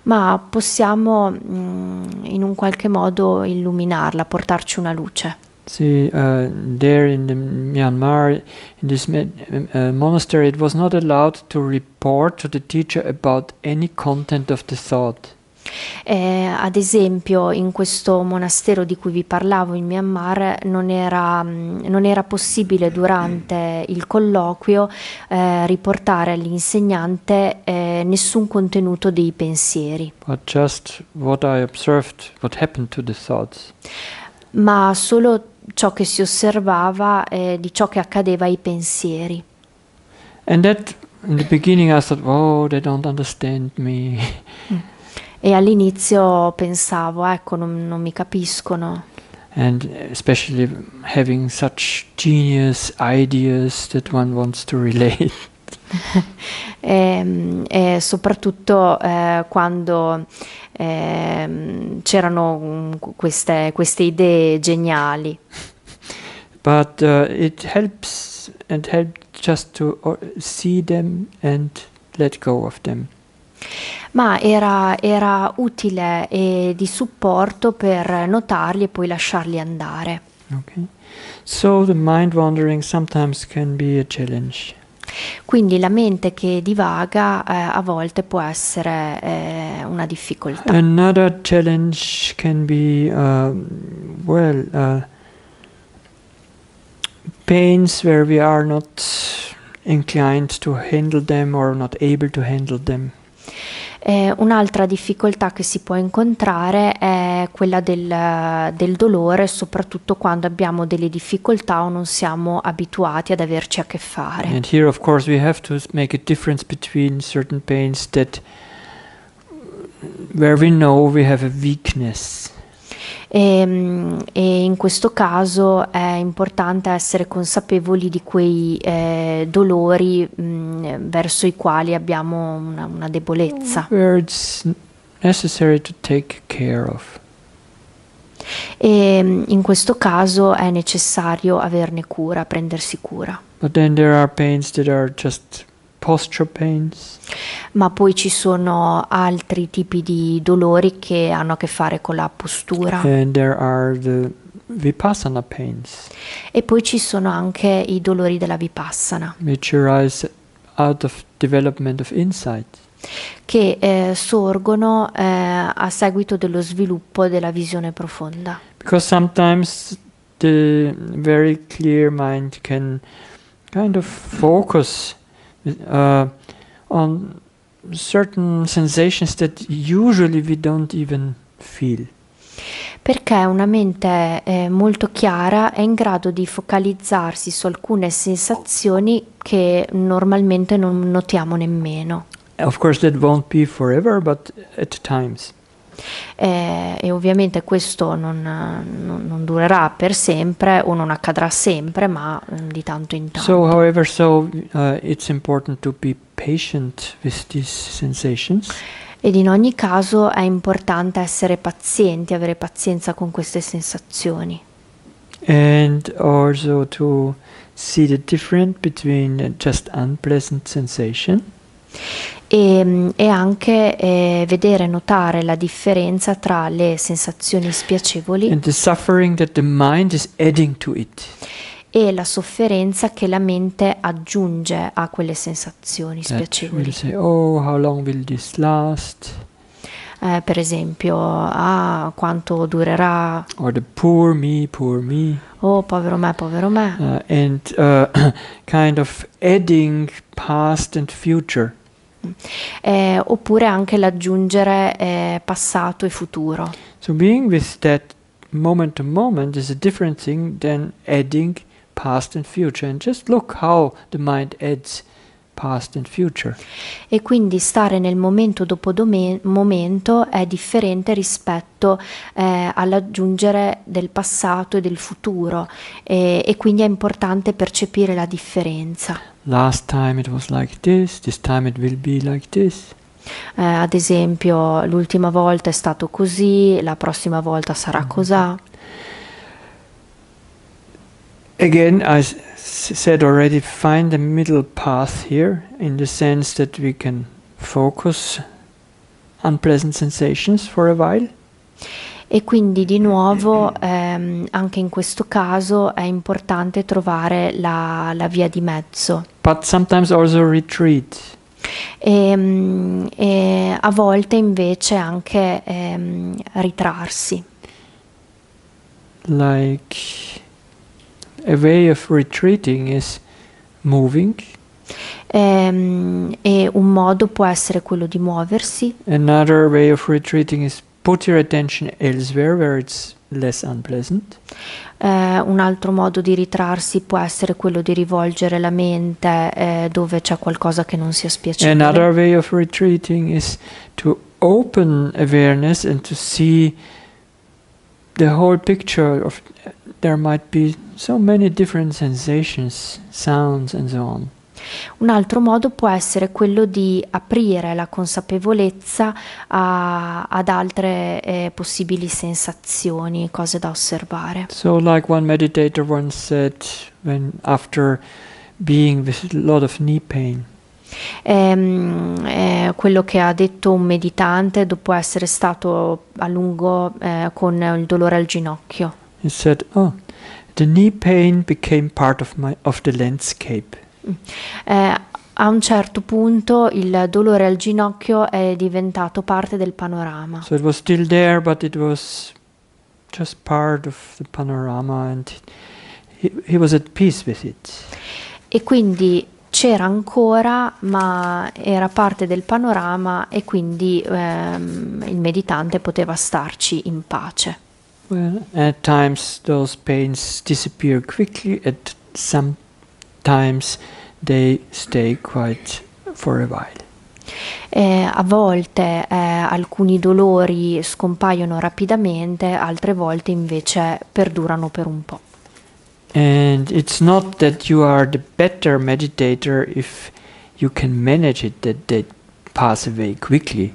Speaker 2: Ma possiamo mh, mm, in un qualche modo illuminarla, portarci una luce.
Speaker 1: See, uh, there in the Myanmar, in this uh, monastery, it was not allowed to report to the teacher about any content of the thought.
Speaker 2: Eh, ad esempio, in questo monastero di cui vi parlavo in Myanmar non era, mm, non era possibile durante il colloquio eh, riportare all'insegnante eh, nessun contenuto dei pensieri.
Speaker 1: But just what I observed, what happened to the thoughts.
Speaker 2: Ma solo ciò che si osservava e di ciò che accadeva ai pensieri.
Speaker 1: And that in the beginning I thought, oh, they don't understand me. Mm.
Speaker 2: E all'inizio pensavo, ecco, non, non mi capiscono.
Speaker 1: And especially having such genius ideas that one wants to relate.
Speaker 2: e, ehm, e, soprattutto eh, quando eh, c'erano mm, queste, queste, idee geniali.
Speaker 1: But uh, it helps and help just to uh, see them and let go of them.
Speaker 2: Ma era, era utile e di supporto per notarli e poi lasciarli andare.
Speaker 1: Okay. So the mind wandering sometimes can be a challenge.
Speaker 2: Quindi la mente che divaga eh, a volte può essere eh, una difficoltà.
Speaker 1: Another challenge can be uh, well uh, pains where we are not inclined to handle them or not able to handle them.
Speaker 2: Eh, un'altra difficoltà che si può incontrare è quella del, del, dolore, soprattutto quando abbiamo delle difficoltà o non siamo abituati ad averci a che fare. And
Speaker 1: here of course we have to make a difference between certain pains that where we know we have a weakness
Speaker 2: e, ehm, e, in questo caso è importante essere consapevoli di quei eh, dolori mh, mm, verso i quali abbiamo una, una debolezza.
Speaker 1: E
Speaker 2: ehm, in questo caso è necessario averne cura, prendersi cura.
Speaker 1: But then there are pains that are just posture pains.
Speaker 2: Ma poi ci sono altri tipi di dolori che hanno a che fare con la postura. And eh,
Speaker 1: there are the vipassana pains.
Speaker 2: E poi ci sono anche i dolori della vipassana.
Speaker 1: Which arise out of development of insight
Speaker 2: che eh, sorgono eh, a seguito dello sviluppo della visione profonda.
Speaker 1: Because sometimes the very clear mind can kind of focus uh, on certain sensations that usually we don't even feel.
Speaker 2: Perché una mente eh, molto chiara è in grado di focalizzarsi su alcune sensazioni che normalmente non notiamo nemmeno.
Speaker 1: Of course that won't be forever, but at times
Speaker 2: eh, e ovviamente questo non, non, non, durerà per sempre o non accadrà sempre, ma mm, di tanto in tanto.
Speaker 1: So, however, so uh, it's important to be patient with these sensations.
Speaker 2: Ed in ogni caso è importante essere pazienti, avere pazienza con queste sensazioni.
Speaker 1: And also to see the difference between just unpleasant sensation
Speaker 2: e, mm, e anche eh, vedere, notare la differenza tra le sensazioni spiacevoli e la sofferenza che la mente aggiunge a quelle sensazioni spiacevoli. Say,
Speaker 1: oh,
Speaker 2: eh, per esempio, ah, quanto durerà?
Speaker 1: Or the poor me, poor me.
Speaker 2: Oh, povero me, povero me.
Speaker 1: Uh, and uh, kind of adding past and future
Speaker 2: eh, oppure anche l'aggiungere eh, passato e futuro.
Speaker 1: So being with that moment to moment is a different thing than adding past and future and just look how the mind adds past and future.
Speaker 2: E quindi stare nel momento dopo momento è differente rispetto eh, all'aggiungere del passato e del futuro eh, e quindi è importante percepire la differenza.
Speaker 1: Last time it was like this, this time it will be like this.
Speaker 2: Eh, ad esempio, l'ultima volta è stato così, la prossima volta sarà mm -hmm. così
Speaker 1: again, I said already, find a middle path here in the sense that we can focus unpleasant sensations for a while.
Speaker 2: E quindi di nuovo, ehm, anche in questo caso, è importante trovare la, la via di mezzo.
Speaker 1: But sometimes also retreat.
Speaker 2: E, ehm, e, a volte invece anche ehm,
Speaker 1: ritrarsi. Like a way of retreating is moving. E, ehm, e un
Speaker 2: modo può essere quello di muoversi.
Speaker 1: Another way of retreating is put your attention elsewhere where it's less unpleasant.
Speaker 2: Uh, un altro modo di ritrarsi può essere quello di rivolgere la mente eh, dove c'è qualcosa che non sia spiacevole. Another
Speaker 1: way of retreating is to open awareness and to see the whole picture of there might be so many different sensations, sounds and so on.
Speaker 2: Un altro modo può essere quello di aprire la consapevolezza a, ad altre eh, possibili sensazioni, cose da osservare.
Speaker 1: So like one meditator once said when after being with a lot of knee pain.
Speaker 2: Ehm, eh, quello che ha detto un meditante dopo essere stato a lungo eh, con il dolore al ginocchio
Speaker 1: and said, "Oh, the knee pain became part of my of the landscape."
Speaker 2: Mm. Eh, a un certo punto il dolore al ginocchio è diventato parte del panorama.
Speaker 1: So it was still there, but it was just part of the panorama, and he, he was at peace with it.
Speaker 2: E quindi c'era ancora, ma era parte del panorama e quindi ehm, il meditante poteva starci in pace. Well,
Speaker 1: at times those pains disappear quickly, at some times they stay quite for a while.
Speaker 2: Eh, a volte eh, alcuni dolori scompaiono rapidamente, altre volte invece perdurano per un po'.
Speaker 1: And it's not that you are the better meditator if you can manage it that they pass away quickly.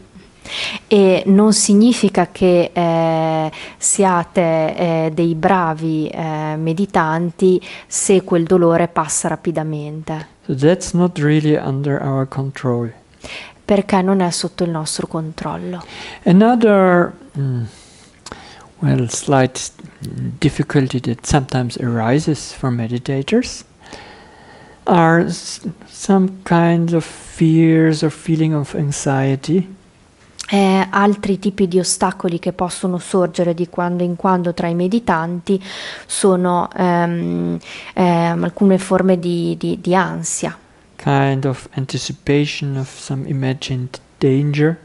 Speaker 2: e non significa che eh, siate eh, dei bravi eh, meditanti se quel dolore passa rapidamente.
Speaker 1: So that's not really under our control.
Speaker 2: Perché non è sotto il nostro controllo.
Speaker 1: Another mm, well slight difficulty that sometimes arises for meditators are some kinds of fears or feeling of anxiety
Speaker 2: eh, altri tipi di ostacoli che possono sorgere di quando in quando tra i meditanti sono ehm, ehm, alcune forme di, di, di ansia.
Speaker 1: Kind of anticipation of some imagined danger.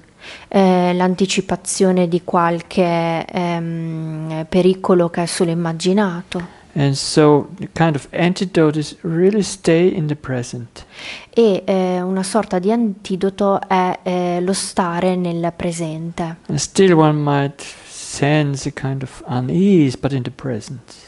Speaker 2: Eh, l'anticipazione di qualche ehm, pericolo che è solo immaginato.
Speaker 1: Kind of really e
Speaker 2: eh, una sorta di antidoto è eh, lo stare nel presente.
Speaker 1: And still one might sense a kind of unease, but in the presence.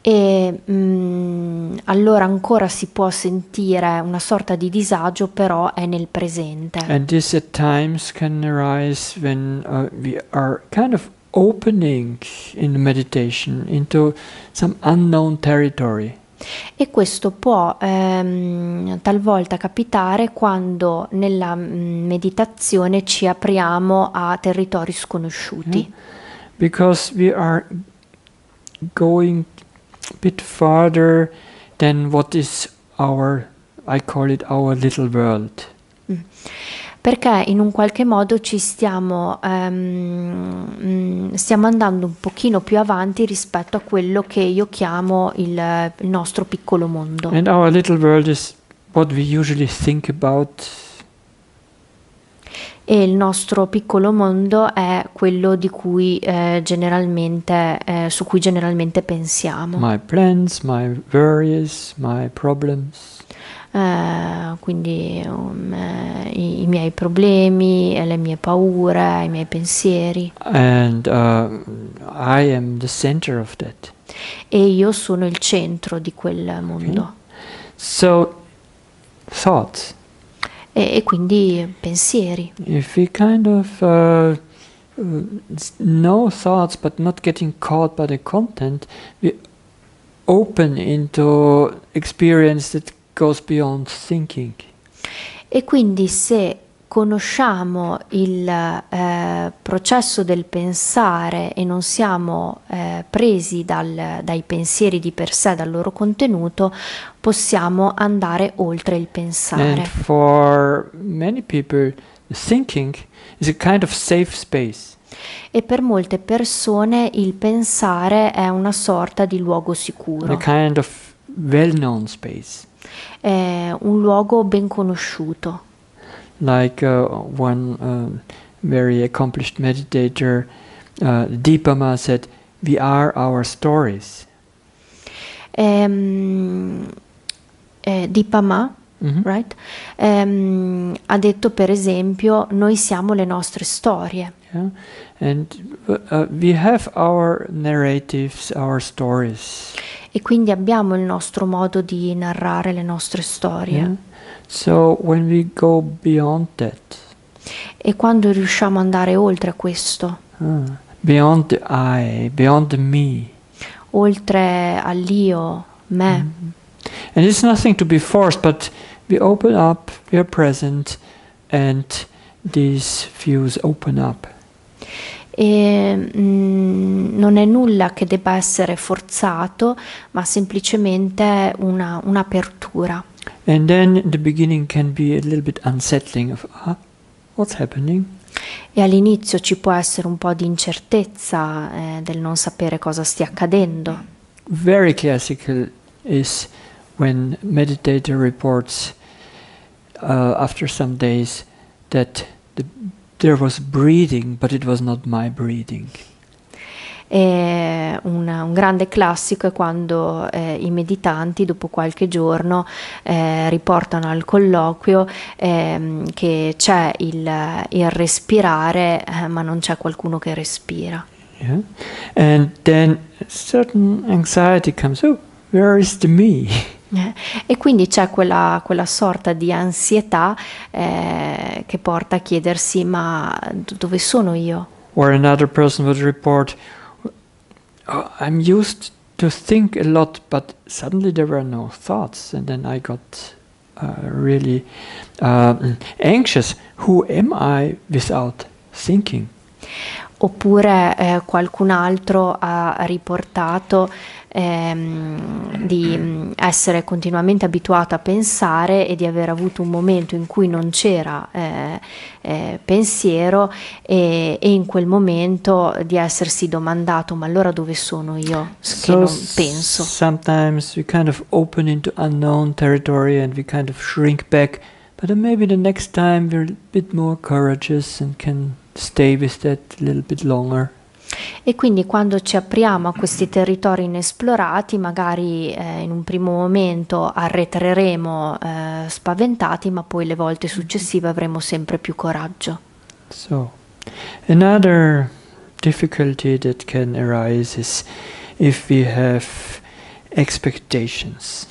Speaker 2: E mm, allora ancora si può sentire una sorta di disagio, però è nel presente.
Speaker 1: And this at times can arise when uh, we are kind of opening in meditation into some unknown territory.
Speaker 2: E questo può ehm, talvolta capitare quando nella mm, meditazione ci apriamo a territori sconosciuti. Yeah?
Speaker 1: Because we are going a bit farther than what is our, I call it our little world. Mm
Speaker 2: perché in un qualche modo ci stiamo, ehm, mm, stiamo andando un pochino più avanti rispetto a quello che io chiamo il, il nostro piccolo mondo. And
Speaker 1: our little world is what we usually think about
Speaker 2: e il nostro piccolo mondo è quello di cui eh, generalmente eh, su cui generalmente pensiamo.
Speaker 1: My plans, my worries, my problems.
Speaker 2: Eh, quindi um, eh, i, i, miei problemi, eh, le mie paure, i miei pensieri.
Speaker 1: And uh, I am the of that.
Speaker 2: E io sono il centro di quel
Speaker 1: mondo. Okay. So,
Speaker 2: E, e, quindi pensieri.
Speaker 1: If we kind of uh, no thoughts but not getting caught by the content, we open into experience that goes beyond thinking.
Speaker 2: E quindi se conosciamo il eh, processo del pensare e non siamo eh, presi dal, dai pensieri di per sé, dal loro contenuto, possiamo andare oltre il pensare. And
Speaker 1: for many people, thinking is a kind of safe space.
Speaker 2: E per molte persone il pensare è una sorta di luogo sicuro. A
Speaker 1: kind of well-known space
Speaker 2: eh, un luogo ben conosciuto.
Speaker 1: Like uh, one um, very accomplished meditator, uh, Deepama said, "We are our stories." Um,
Speaker 2: eh, Deepama, mm -hmm. right? Um, ha detto per esempio, noi siamo le nostre storie.
Speaker 1: Yeah. And uh, we have our narratives, our stories
Speaker 2: e quindi abbiamo il nostro modo di narrare le nostre storie. Yeah.
Speaker 1: So when we go beyond that,
Speaker 2: e quando riusciamo ad andare oltre a questo,
Speaker 1: ah, beyond the I, beyond the me,
Speaker 2: oltre all'io, me. Mm -hmm.
Speaker 1: And it's nothing to be forced, but we open up, we are present, and these views open up e mh,
Speaker 2: mm, non è nulla che debba essere forzato, ma semplicemente una, un'apertura.
Speaker 1: And then the beginning can be a little bit unsettling of ah, what's happening?
Speaker 2: E all'inizio ci può essere un po' di incertezza eh, del non sapere cosa stia accadendo.
Speaker 1: Very classical is when meditator reports uh, after some days that the There was breeding, but it was not my breeding.
Speaker 2: E una, un grande classico è quando eh, i meditanti dopo qualche giorno eh, riportano al colloquio eh, che c'è il, il respirare eh, ma non c'è qualcuno che respira.
Speaker 1: Yeah. And then certain anxiety comes, oh, where is the me?
Speaker 2: Eh, e quindi c'è quella, quella sorta di ansietà eh, che porta a chiedersi ma dove sono io?
Speaker 1: Or another person would report, oh, I'm used to think a lot, but suddenly there were no thoughts, and then I got uh, really uh, anxious. Who am I without thinking? Oppure eh, qualcun
Speaker 2: altro ha riportato ehm, di mm, essere continuamente abituata a pensare e di aver avuto un momento in cui non c'era eh, eh, pensiero e, e, in quel momento di essersi domandato ma allora dove sono io so che non
Speaker 1: penso. Sometimes we kind of open into unknown territory and we kind of shrink back but then maybe the next time we're a bit more courageous and can stay with that a little bit longer.
Speaker 2: E quindi quando ci apriamo a questi territori inesplorati, magari eh, in un primo momento arretreremo eh, spaventati, ma poi le volte successive avremo sempre più coraggio.
Speaker 1: So, another difficulty that can arise is if we have expectations.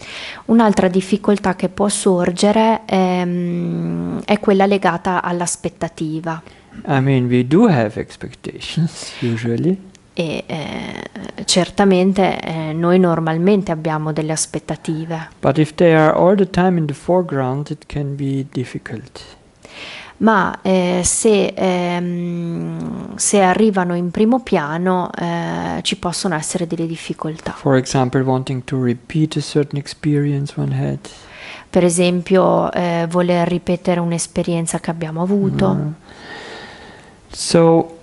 Speaker 2: Un'altra difficoltà che può sorgere è, ehm, è quella legata all'aspettativa.
Speaker 1: I mean, we do have expectations usually.
Speaker 2: E eh, certamente eh, noi normalmente abbiamo delle aspettative.
Speaker 1: But if they are all the time in the foreground, it can be difficult
Speaker 2: ma eh, se, ehm, se, arrivano in primo piano eh, ci possono essere delle difficoltà. Example, per esempio, eh, voler ripetere un'esperienza che abbiamo
Speaker 1: avuto. Mm. So,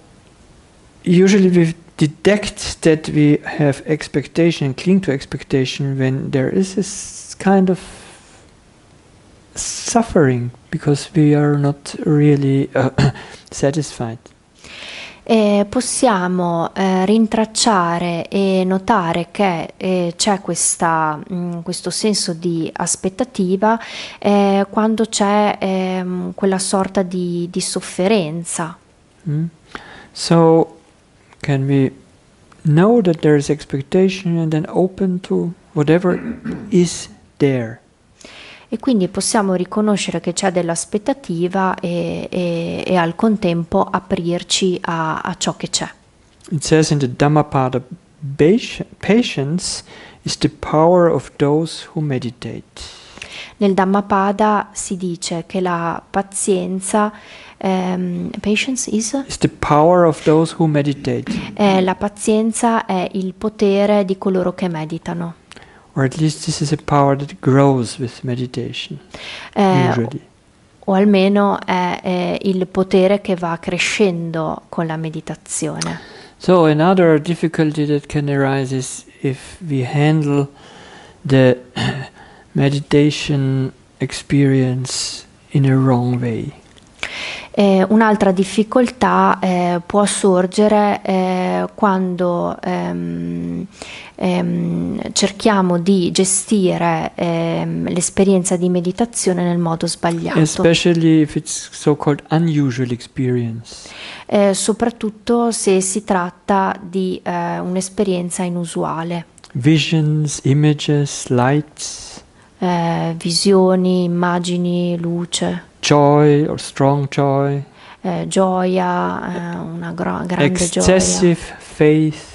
Speaker 1: usually we detect that we have expectation and cling to expectation when there is this kind of suffering because we are not really uh, satisfied.
Speaker 2: E possiamo eh, rintracciare e notare che eh, c'è questa, mh, mm, questo senso di aspettativa eh, quando c'è ehm, quella sorta di, di sofferenza.
Speaker 1: Mm. So can we know that there is expectation and then open to whatever is there?
Speaker 2: e quindi possiamo riconoscere che c'è dell'aspettativa e, e, e, al contempo aprirci a, a ciò che c'è.
Speaker 1: It says in the Dhammapada, patience is the power of those who meditate.
Speaker 2: Nel Dhammapada si dice che la pazienza Um, patience is? It's
Speaker 1: the power of those who meditate. Eh,
Speaker 2: la pazienza è il potere di coloro che meditano.
Speaker 1: or at least this is a power that grows with meditation. Eh,
Speaker 2: o almeno è, è, il potere che va crescendo con la meditazione.
Speaker 1: So another difficulty that can arise is if we handle the meditation experience in a wrong way.
Speaker 2: Eh, un'altra difficoltà eh, può sorgere eh, quando ehm, ehm, cerchiamo di gestire ehm, l'esperienza di meditazione nel modo sbagliato.
Speaker 1: Especially if it's so-called unusual experience.
Speaker 2: Eh, soprattutto se si tratta di eh, un'esperienza inusuale.
Speaker 1: Visions, images, lights.
Speaker 2: Eh, visioni, immagini, luce
Speaker 1: joy or strong joy.
Speaker 2: Eh, gioia, eh, una gro- grande Excessive
Speaker 1: gioia. faith.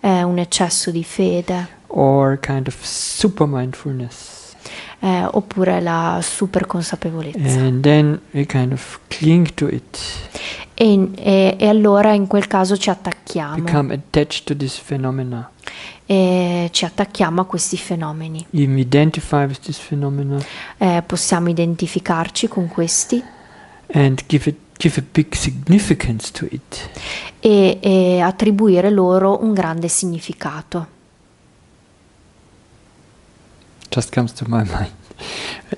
Speaker 2: Eh, un eccesso di fede.
Speaker 1: Or kind of super mindfulness.
Speaker 2: Eh, oppure la super consapevolezza.
Speaker 1: And then we kind of cling to it.
Speaker 2: E, e, e allora in quel caso ci attacchiamo. Become
Speaker 1: attached to this phenomenon
Speaker 2: e ci attacchiamo a questi fenomeni. Eh, possiamo identificarci con questi.
Speaker 1: Give it, give
Speaker 2: e, e attribuire loro un grande significato.
Speaker 1: just comes to my mind.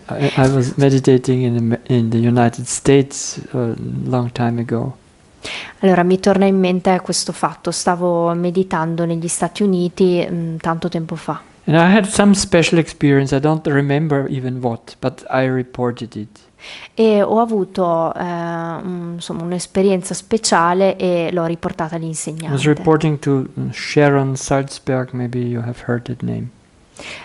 Speaker 1: I, I was meditating in the, in the United States a uh, long time ago.
Speaker 2: Allora mi torna in mente questo fatto, stavo meditando negli Stati Uniti mh, mm, tanto tempo fa.
Speaker 1: And I had some special experience, I don't remember even what, but I reported it.
Speaker 2: E ho avuto eh, insomma, un'esperienza speciale e l'ho riportata all'insegnante. I was
Speaker 1: reporting to mm, Sharon Salzberg, maybe you have heard that name.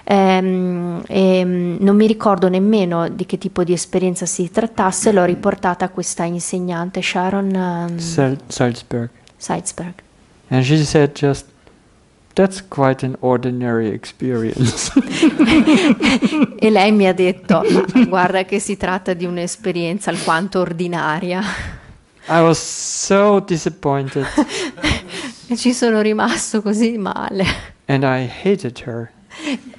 Speaker 2: Ehm, ehm, non mi ricordo nemmeno di che tipo di esperienza si trattasse, l'ho riportata a questa insegnante Sharon um, ehm, Sel-
Speaker 1: Salzburg. And she said just That's quite an ordinary experience.
Speaker 2: e lei mi ha detto, guarda che si tratta di un'esperienza alquanto ordinaria.
Speaker 1: I was so disappointed.
Speaker 2: e ci sono rimasto così male.
Speaker 1: And I hated her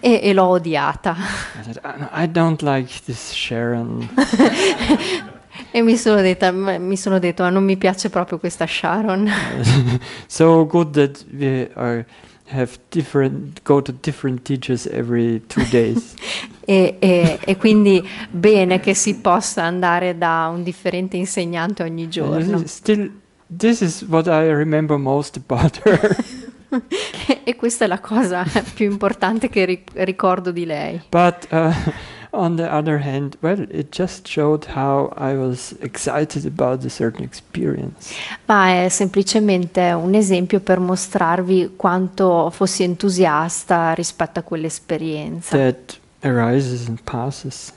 Speaker 2: e, e l'ho odiata.
Speaker 1: I, said, ah, I don't like this Sharon.
Speaker 2: e mi sono, detta, mi sono detto, ah, non mi piace proprio questa Sharon.
Speaker 1: so good that we are have different go to different teachers every two days.
Speaker 2: e, e, e, quindi bene che si possa andare da un differente insegnante ogni giorno.
Speaker 1: Still, this is what I remember most about her.
Speaker 2: e questa è la cosa più importante che ri- ricordo di lei.
Speaker 1: But uh, on the other hand, well, it just showed how I was excited about a certain experience.
Speaker 2: Ma è semplicemente un esempio per mostrarvi quanto fossi entusiasta rispetto a quell'esperienza.
Speaker 1: That arises and passes.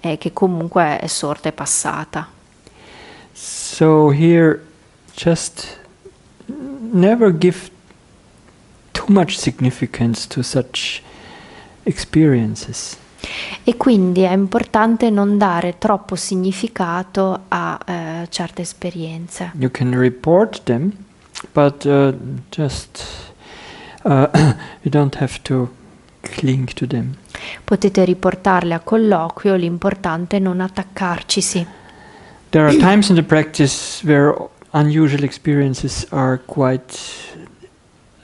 Speaker 2: E che comunque è sorta e passata.
Speaker 1: So here just never give too much significance to such experiences.
Speaker 2: E quindi è importante non dare troppo significato a eh, certe esperienze.
Speaker 1: You can report them, but uh, just uh, you don't have to cling to them.
Speaker 2: Potete riportarle a colloquio, l'importante è non attaccarcisi.
Speaker 1: There are times in the practice where unusual experiences are quite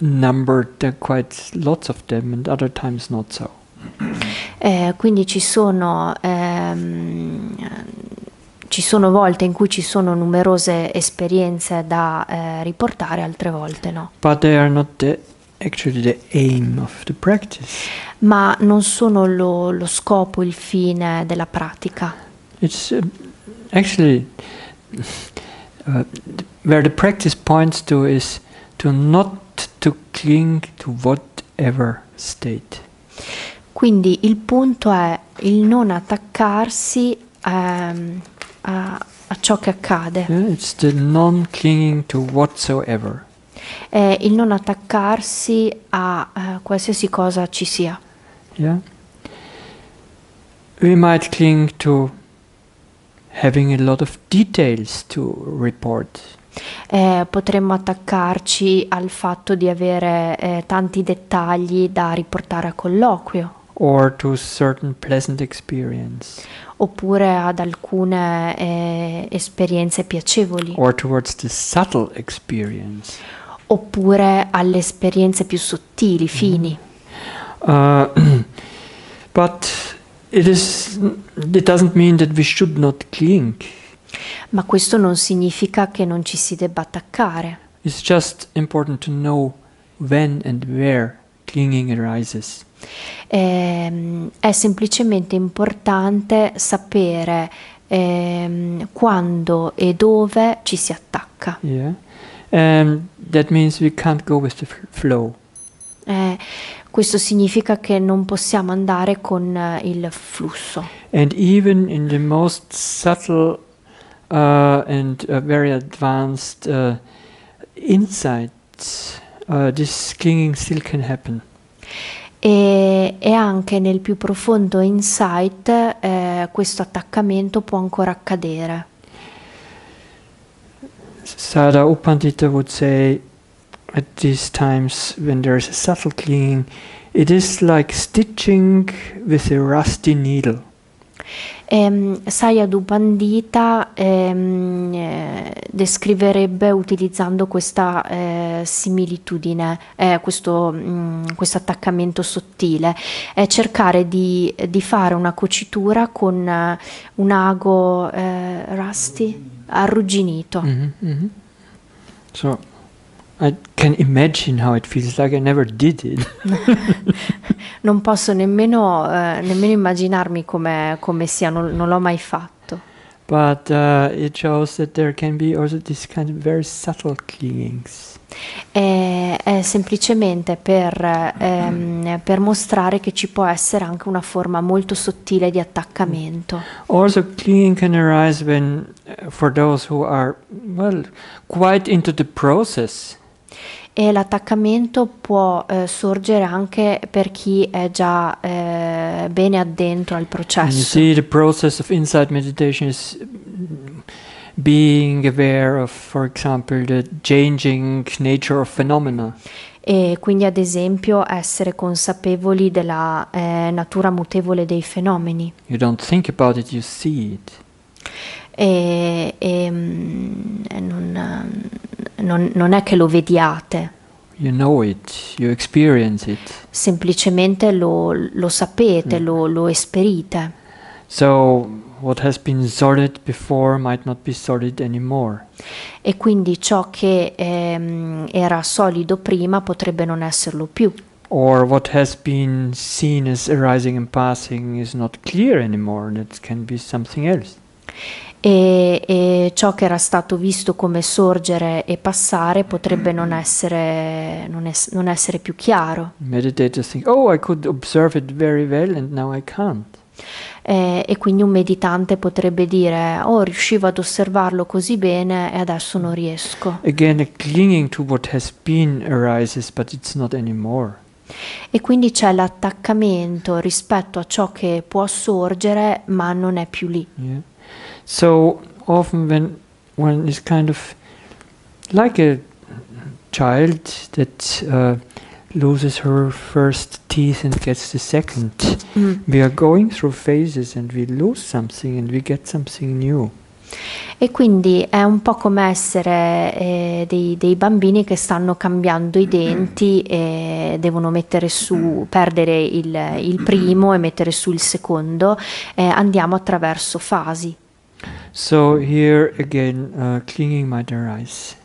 Speaker 1: numbered quite lots of them and other times not so.
Speaker 2: Eh, quindi ci sono, ehm, ci sono volte in cui ci sono numerose esperienze da eh, riportare, altre volte no.
Speaker 1: But they are not the, actually the aim of the practice.
Speaker 2: Ma non sono lo, lo scopo, il fine della pratica.
Speaker 1: It's uh, actually uh, where the practice points to is to not to cling to whatever state.
Speaker 2: Quindi il punto è il non attaccarsi um, a, a, ciò che accade.
Speaker 1: Yeah, it's the non clinging to whatsoever.
Speaker 2: È il non attaccarsi a uh, qualsiasi cosa ci sia.
Speaker 1: Yeah. We might cling to having a lot of details to report
Speaker 2: eh, potremmo attaccarci al fatto di avere eh, tanti dettagli da riportare a colloquio.
Speaker 1: Or to certain pleasant experience.
Speaker 2: Oppure ad alcune eh, esperienze piacevoli.
Speaker 1: Or towards the subtle experience.
Speaker 2: Oppure alle esperienze più sottili, mm-hmm. fini.
Speaker 1: Mm. Uh, but it, is, it doesn't mean that we should not cling.
Speaker 2: Ma questo non significa che non ci si debba attaccare.
Speaker 1: It's just important to know when and where clinging arises.
Speaker 2: Ehm, è semplicemente importante sapere ehm, quando e dove ci si attacca.
Speaker 1: Yeah. Um, that means we can't go with the flow.
Speaker 2: Eh, questo significa che non possiamo andare con eh, il flusso.
Speaker 1: And even in the most subtle Uh, and very advanced uh, insights, uh, this clinging still can happen.
Speaker 2: E, e, anche nel più profondo insight eh, questo attaccamento può ancora accadere.
Speaker 1: Sada Upandita would say at these times when there is a subtle clinging, it is like stitching with a rusty needle.
Speaker 2: Ehm, Sayadu Bandita ehm, eh, descriverebbe utilizzando questa eh, similitudine, eh, questo mh, mm, attaccamento sottile, è eh, cercare di, di, fare una cocitura con eh, un ago eh, rasti arrugginito. Mm -hmm,
Speaker 1: mm -hmm. So. Like
Speaker 2: non posso nemmeno, uh, nemmeno immaginarmi come, come sia, non, non, l'ho mai fatto.
Speaker 1: But uh, it shows that there can be also this kind of very subtle clingings.
Speaker 2: È, è semplicemente per, um, per, mostrare che ci può essere anche una forma molto sottile di attaccamento.
Speaker 1: Also clinging can arise when, eh, for those who are, well, quite into the process
Speaker 2: e l'attaccamento può eh, sorgere anche per chi è già eh, bene addentro al processo.
Speaker 1: You mm, see the process of insight meditation is mm, being aware of for example the changing nature of phenomena
Speaker 2: e quindi ad esempio essere consapevoli della eh, natura mutevole dei fenomeni.
Speaker 1: You don't think about it, you see it
Speaker 2: e, e mm, non, mm, non, non è che lo vediate.
Speaker 1: You know it, you experience it.
Speaker 2: Semplicemente lo, lo sapete, mm. lo, lo, esperite.
Speaker 1: So, what has been sorted before might not be sorted anymore.
Speaker 2: E quindi ciò che ehm, era solido prima potrebbe non esserlo più.
Speaker 1: Or what has been seen as arising and passing is not clear anymore, that can be something else e, e,
Speaker 2: ciò che era stato visto come sorgere e passare potrebbe non essere, non es- non essere più chiaro.
Speaker 1: Think, oh, well
Speaker 2: e, e quindi un meditante potrebbe dire, oh, riuscivo ad osservarlo così bene e adesso non riesco.
Speaker 1: Again, to what has been arises, but it's not
Speaker 2: E quindi c'è l'attaccamento rispetto a ciò che può sorgere, ma non è più lì.
Speaker 1: Yeah. So often when one is kind of like a child that uh, loses her first teeth and gets the second. Mm. We are going through phases and we lose something and we get something new.
Speaker 2: E quindi è un po' come essere eh, dei, dei, bambini che stanno cambiando i denti e devono mettere su, perdere il, il primo e mettere su il secondo. Eh, andiamo attraverso fasi.
Speaker 1: So here again, uh, clinging materializes.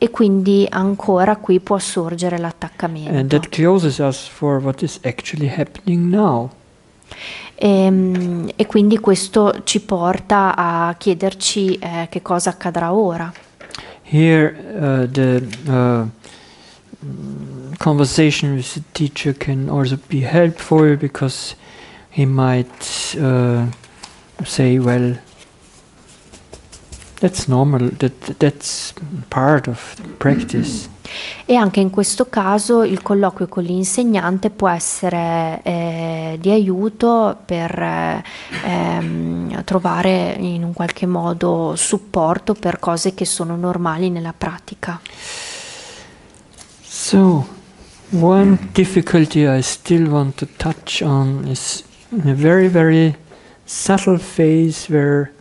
Speaker 2: E quindi ancora qui può sorgere l'attaccamento. And that
Speaker 1: closes us for what is actually happening now.
Speaker 2: E, ehm, e quindi questo ci porta a chiederci eh, che cosa accadrà ora.
Speaker 1: Here uh, the uh, conversation with the teacher can also be helpful because he might uh, say, well, That's normal, that, that's part of practice.
Speaker 2: E anche in questo caso il colloquio con l'insegnante può essere eh, di aiuto per eh, ehm, trovare in un qualche modo supporto per cose che sono normali nella pratica.
Speaker 1: So, one difficulty I still want to touch on is a very, very subtle phase where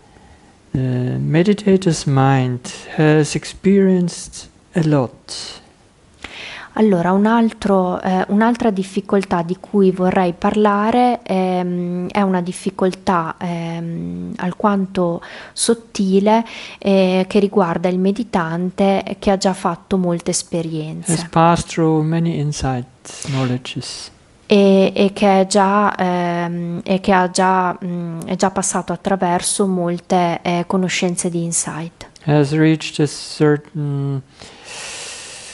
Speaker 1: The eh, meditator's mind has experienced a lot.
Speaker 2: Allora, un altro, eh, un'altra difficoltà di cui vorrei parlare ehm, è una difficoltà ehm, alquanto sottile eh, che riguarda il meditante che ha già fatto molte esperienze. Has
Speaker 1: passed through many insights, knowledges
Speaker 2: e, e, che, è già, ehm, e che ha già, mh, è già passato attraverso molte eh, conoscenze di insight.
Speaker 1: Has reached a certain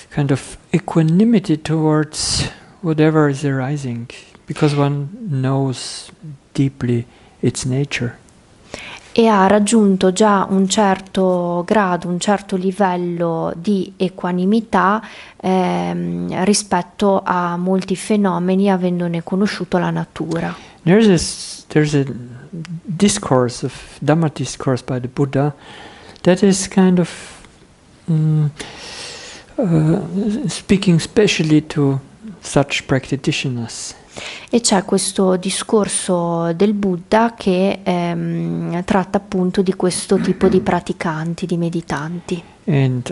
Speaker 1: kind of equanimity towards whatever is arising, because one knows deeply its nature
Speaker 2: e ha raggiunto già un certo grado, un certo livello di equanimità ehm, rispetto a molti fenomeni avendone conosciuto la natura.
Speaker 1: There's a, there's a discourse of Dhamma discourse by the Buddha that is kind of um, uh, speaking specially to such practitioners
Speaker 2: e c'è questo discorso del Buddha che ehm, tratta appunto di questo tipo di praticanti, di meditanti. It,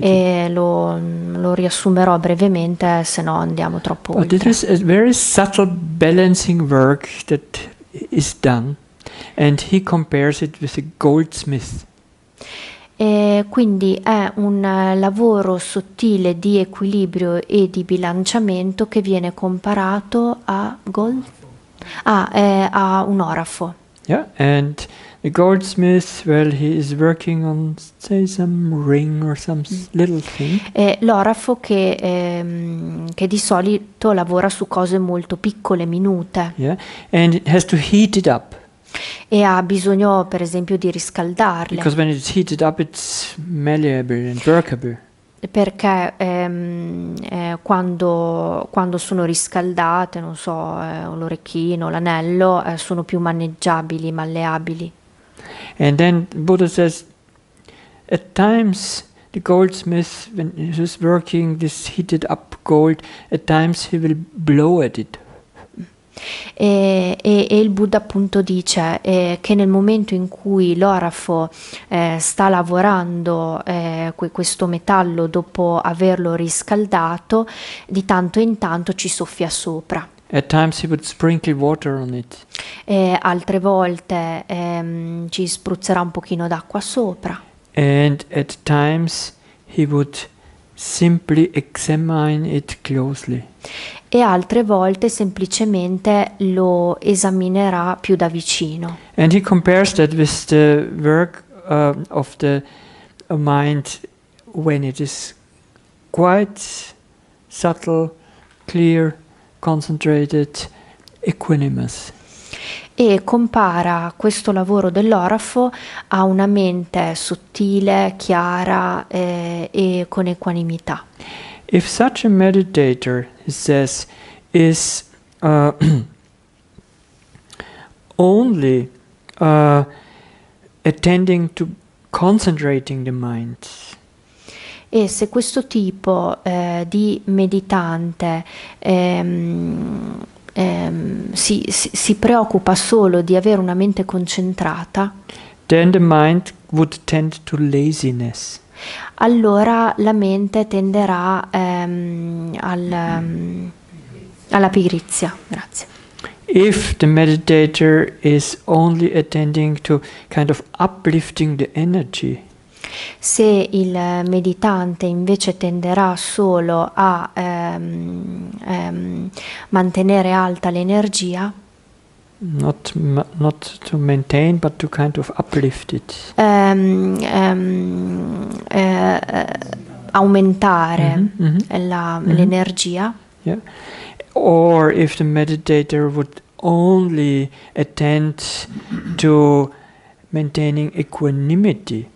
Speaker 2: e lo, lo, riassumerò brevemente, se no andiamo troppo oltre.
Speaker 1: But it is a very subtle balancing work that is done and he compares it with a goldsmith.
Speaker 2: E quindi è un eh, lavoro sottile di equilibrio e di bilanciamento che viene comparato a, ah, eh, a un orafo.
Speaker 1: Yeah, and the goldsmith, well, he is working on, say, some ring or some mm. little thing.
Speaker 2: Eh, l'orafo che, ehm, che di solito lavora su cose molto piccole, minute.
Speaker 1: Yeah, and has to heat it up
Speaker 2: e ha bisogno per esempio di riscaldarle. Up, Perché ehm, eh, quando, quando, sono riscaldate, non so, eh, l'orecchino, l'anello, eh, sono più maneggiabili, malleabili.
Speaker 1: And then Buddha dice, a times the goldsmith, when he's working this heated up gold, at times he will blow at it. E, e, e il Buddha appunto dice eh, che nel
Speaker 2: momento in cui l'orafo eh, sta lavorando eh, questo metallo dopo averlo riscaldato, di tanto in tanto ci soffia
Speaker 1: sopra. At times he would sprinkle water on it.
Speaker 2: E altre volte ehm, ci spruzzerà un pochino d'acqua sopra.
Speaker 1: And at times he would Simply examine it closely.
Speaker 2: E altre volte semplicemente lo esaminerà più da vicino.
Speaker 1: And he compares that with the work uh, of the mind when it is quite subtle, clear, concentrated, equanimous
Speaker 2: e compara questo lavoro dell'orafo a una mente sottile, chiara eh, e con equanimità.
Speaker 1: If such a meditator, he says, is uh, only uh, attending to concentrating the mind.
Speaker 2: E se questo tipo eh, di meditante ehm, ehm, si, si, si preoccupa solo di avere una mente concentrata,
Speaker 1: then the mind would tend to laziness.
Speaker 2: allora la mente tenderà ehm, al, ehm, alla pigrizia. Grazie.
Speaker 1: If the meditator is only attending to kind of uplifting the energy,
Speaker 2: se il meditante invece tenderà solo a ehm, ehm, mantenere alta l'energia,
Speaker 1: Not, not to maintain, but to kind of uplift it.
Speaker 2: Um, um, eh, aumentare mm -hmm, mm -hmm. l'energia. Mm -hmm.
Speaker 1: yeah. Or if the meditator would only attend to maintaining equanimity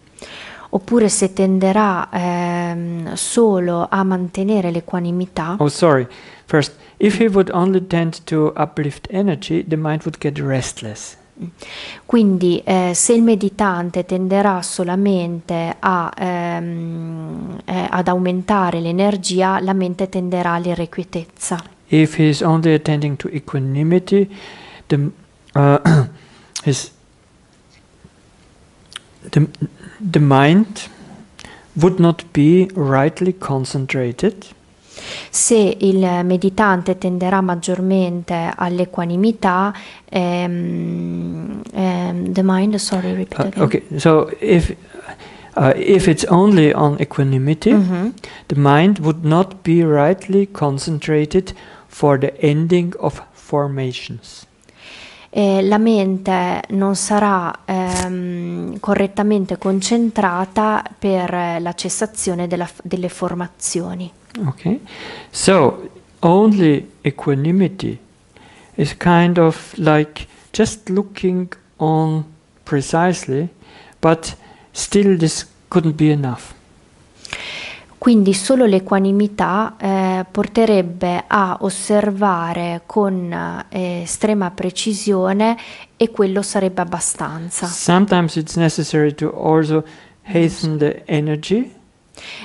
Speaker 1: oppure se tenderà
Speaker 2: ehm, solo a mantenere l'equanimità. Oh,
Speaker 1: sorry. First, if he would only tend to uplift energy, the mind would get restless.
Speaker 2: Quindi eh, se il meditante tenderà solamente a, ehm, eh, ad aumentare l'energia, la mente tenderà all'irrequietezza.
Speaker 1: If he is only attending to equanimity, the, uh, his, the, the mind would not be rightly concentrated.
Speaker 2: Se il meditante tenderà maggiormente all'equanimità, um, um, the mind, sorry, repeat uh, again. Uh, okay,
Speaker 1: so if uh, if it's only on equanimity, mm -hmm. the mind would not be rightly concentrated for the ending of formations.
Speaker 2: eh, la mente non sarà ehm, correttamente concentrata per la cessazione della, delle formazioni.
Speaker 1: Okay, so only equanimity is kind of like just looking on precisely, but still this couldn't be enough.
Speaker 2: Quindi solo l'equanimità eh, porterebbe a osservare con eh, estrema precisione e quello sarebbe abbastanza.
Speaker 1: Sometimes it's necessary to also hasten the energy.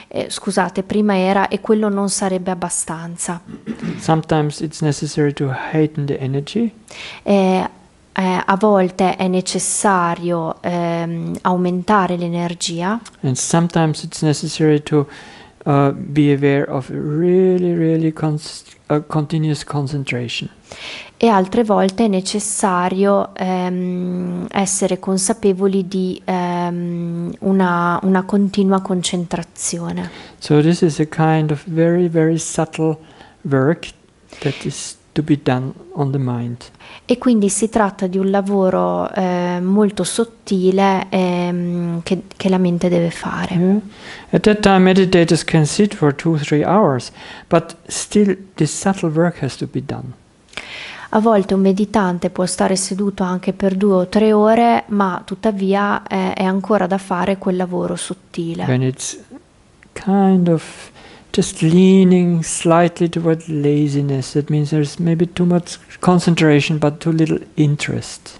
Speaker 2: Eh, scusate, prima era e quello non sarebbe abbastanza.
Speaker 1: Sometimes it's necessary to heighten the energy.
Speaker 2: Eh, eh, a volte è necessario ehm, aumentare l'energia.
Speaker 1: And sometimes it's necessary to Uh, be aware of really, really uh, continuous concentration.
Speaker 2: E altre volte è necessario um, essere consapevoli di um, una, una, continua concentrazione.
Speaker 1: So this is a kind of very, very subtle work that is to be done on the mind.
Speaker 2: E quindi si tratta di un lavoro eh, molto sottile eh, che, che, la mente deve fare. Yeah.
Speaker 1: At that time meditators can sit for two, three hours, but still this subtle work has to be done.
Speaker 2: A volte un meditante può stare seduto anche per due o tre ore, ma tuttavia eh, è ancora da fare quel lavoro sottile. When
Speaker 1: it's kind of just leaning slightly toward laziness. That means there's maybe too much concentration but too little interest.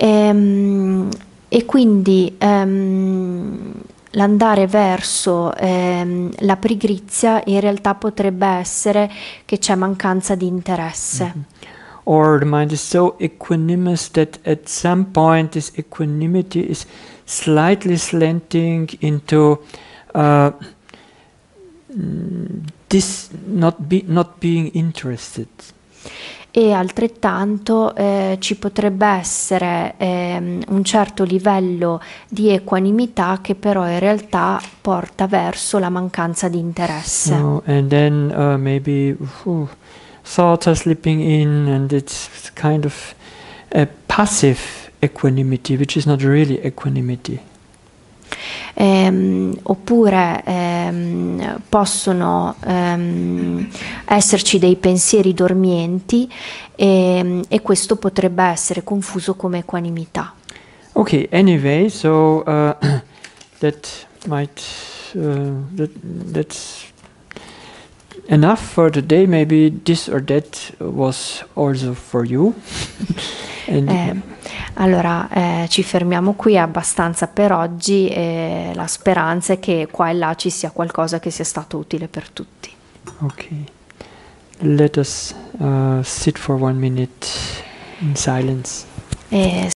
Speaker 1: Um,
Speaker 2: e quindi um, l'andare verso um, la pigrizia in realtà potrebbe essere che c'è mancanza di interesse. Mm
Speaker 1: -hmm. Or the mind is so equanimous that at some point this equanimity is slightly slanting into uh, this not, be, not being interested.
Speaker 2: E altrettanto eh, ci potrebbe essere eh, un certo livello di equanimità che però in realtà porta verso la mancanza di interesse. Oh,
Speaker 1: and then uh, maybe ooh, thoughts are slipping in and it's kind of a passive equanimity, which is not really equanimity
Speaker 2: ehm, oppure ehm, possono ehm, esserci dei pensieri dormienti e, ehm, e questo potrebbe essere confuso come equanimità.
Speaker 1: Ok, anyway, so uh, that might uh, that that's enough for today. Maybe this or that was also for you. and, eh,
Speaker 2: allora eh, ci fermiamo qui abbastanza per oggi e la speranza è che qua e là ci sia qualcosa che sia stato utile per tutti.
Speaker 1: Ok. Let us uh, sit for one minute in silence.
Speaker 2: E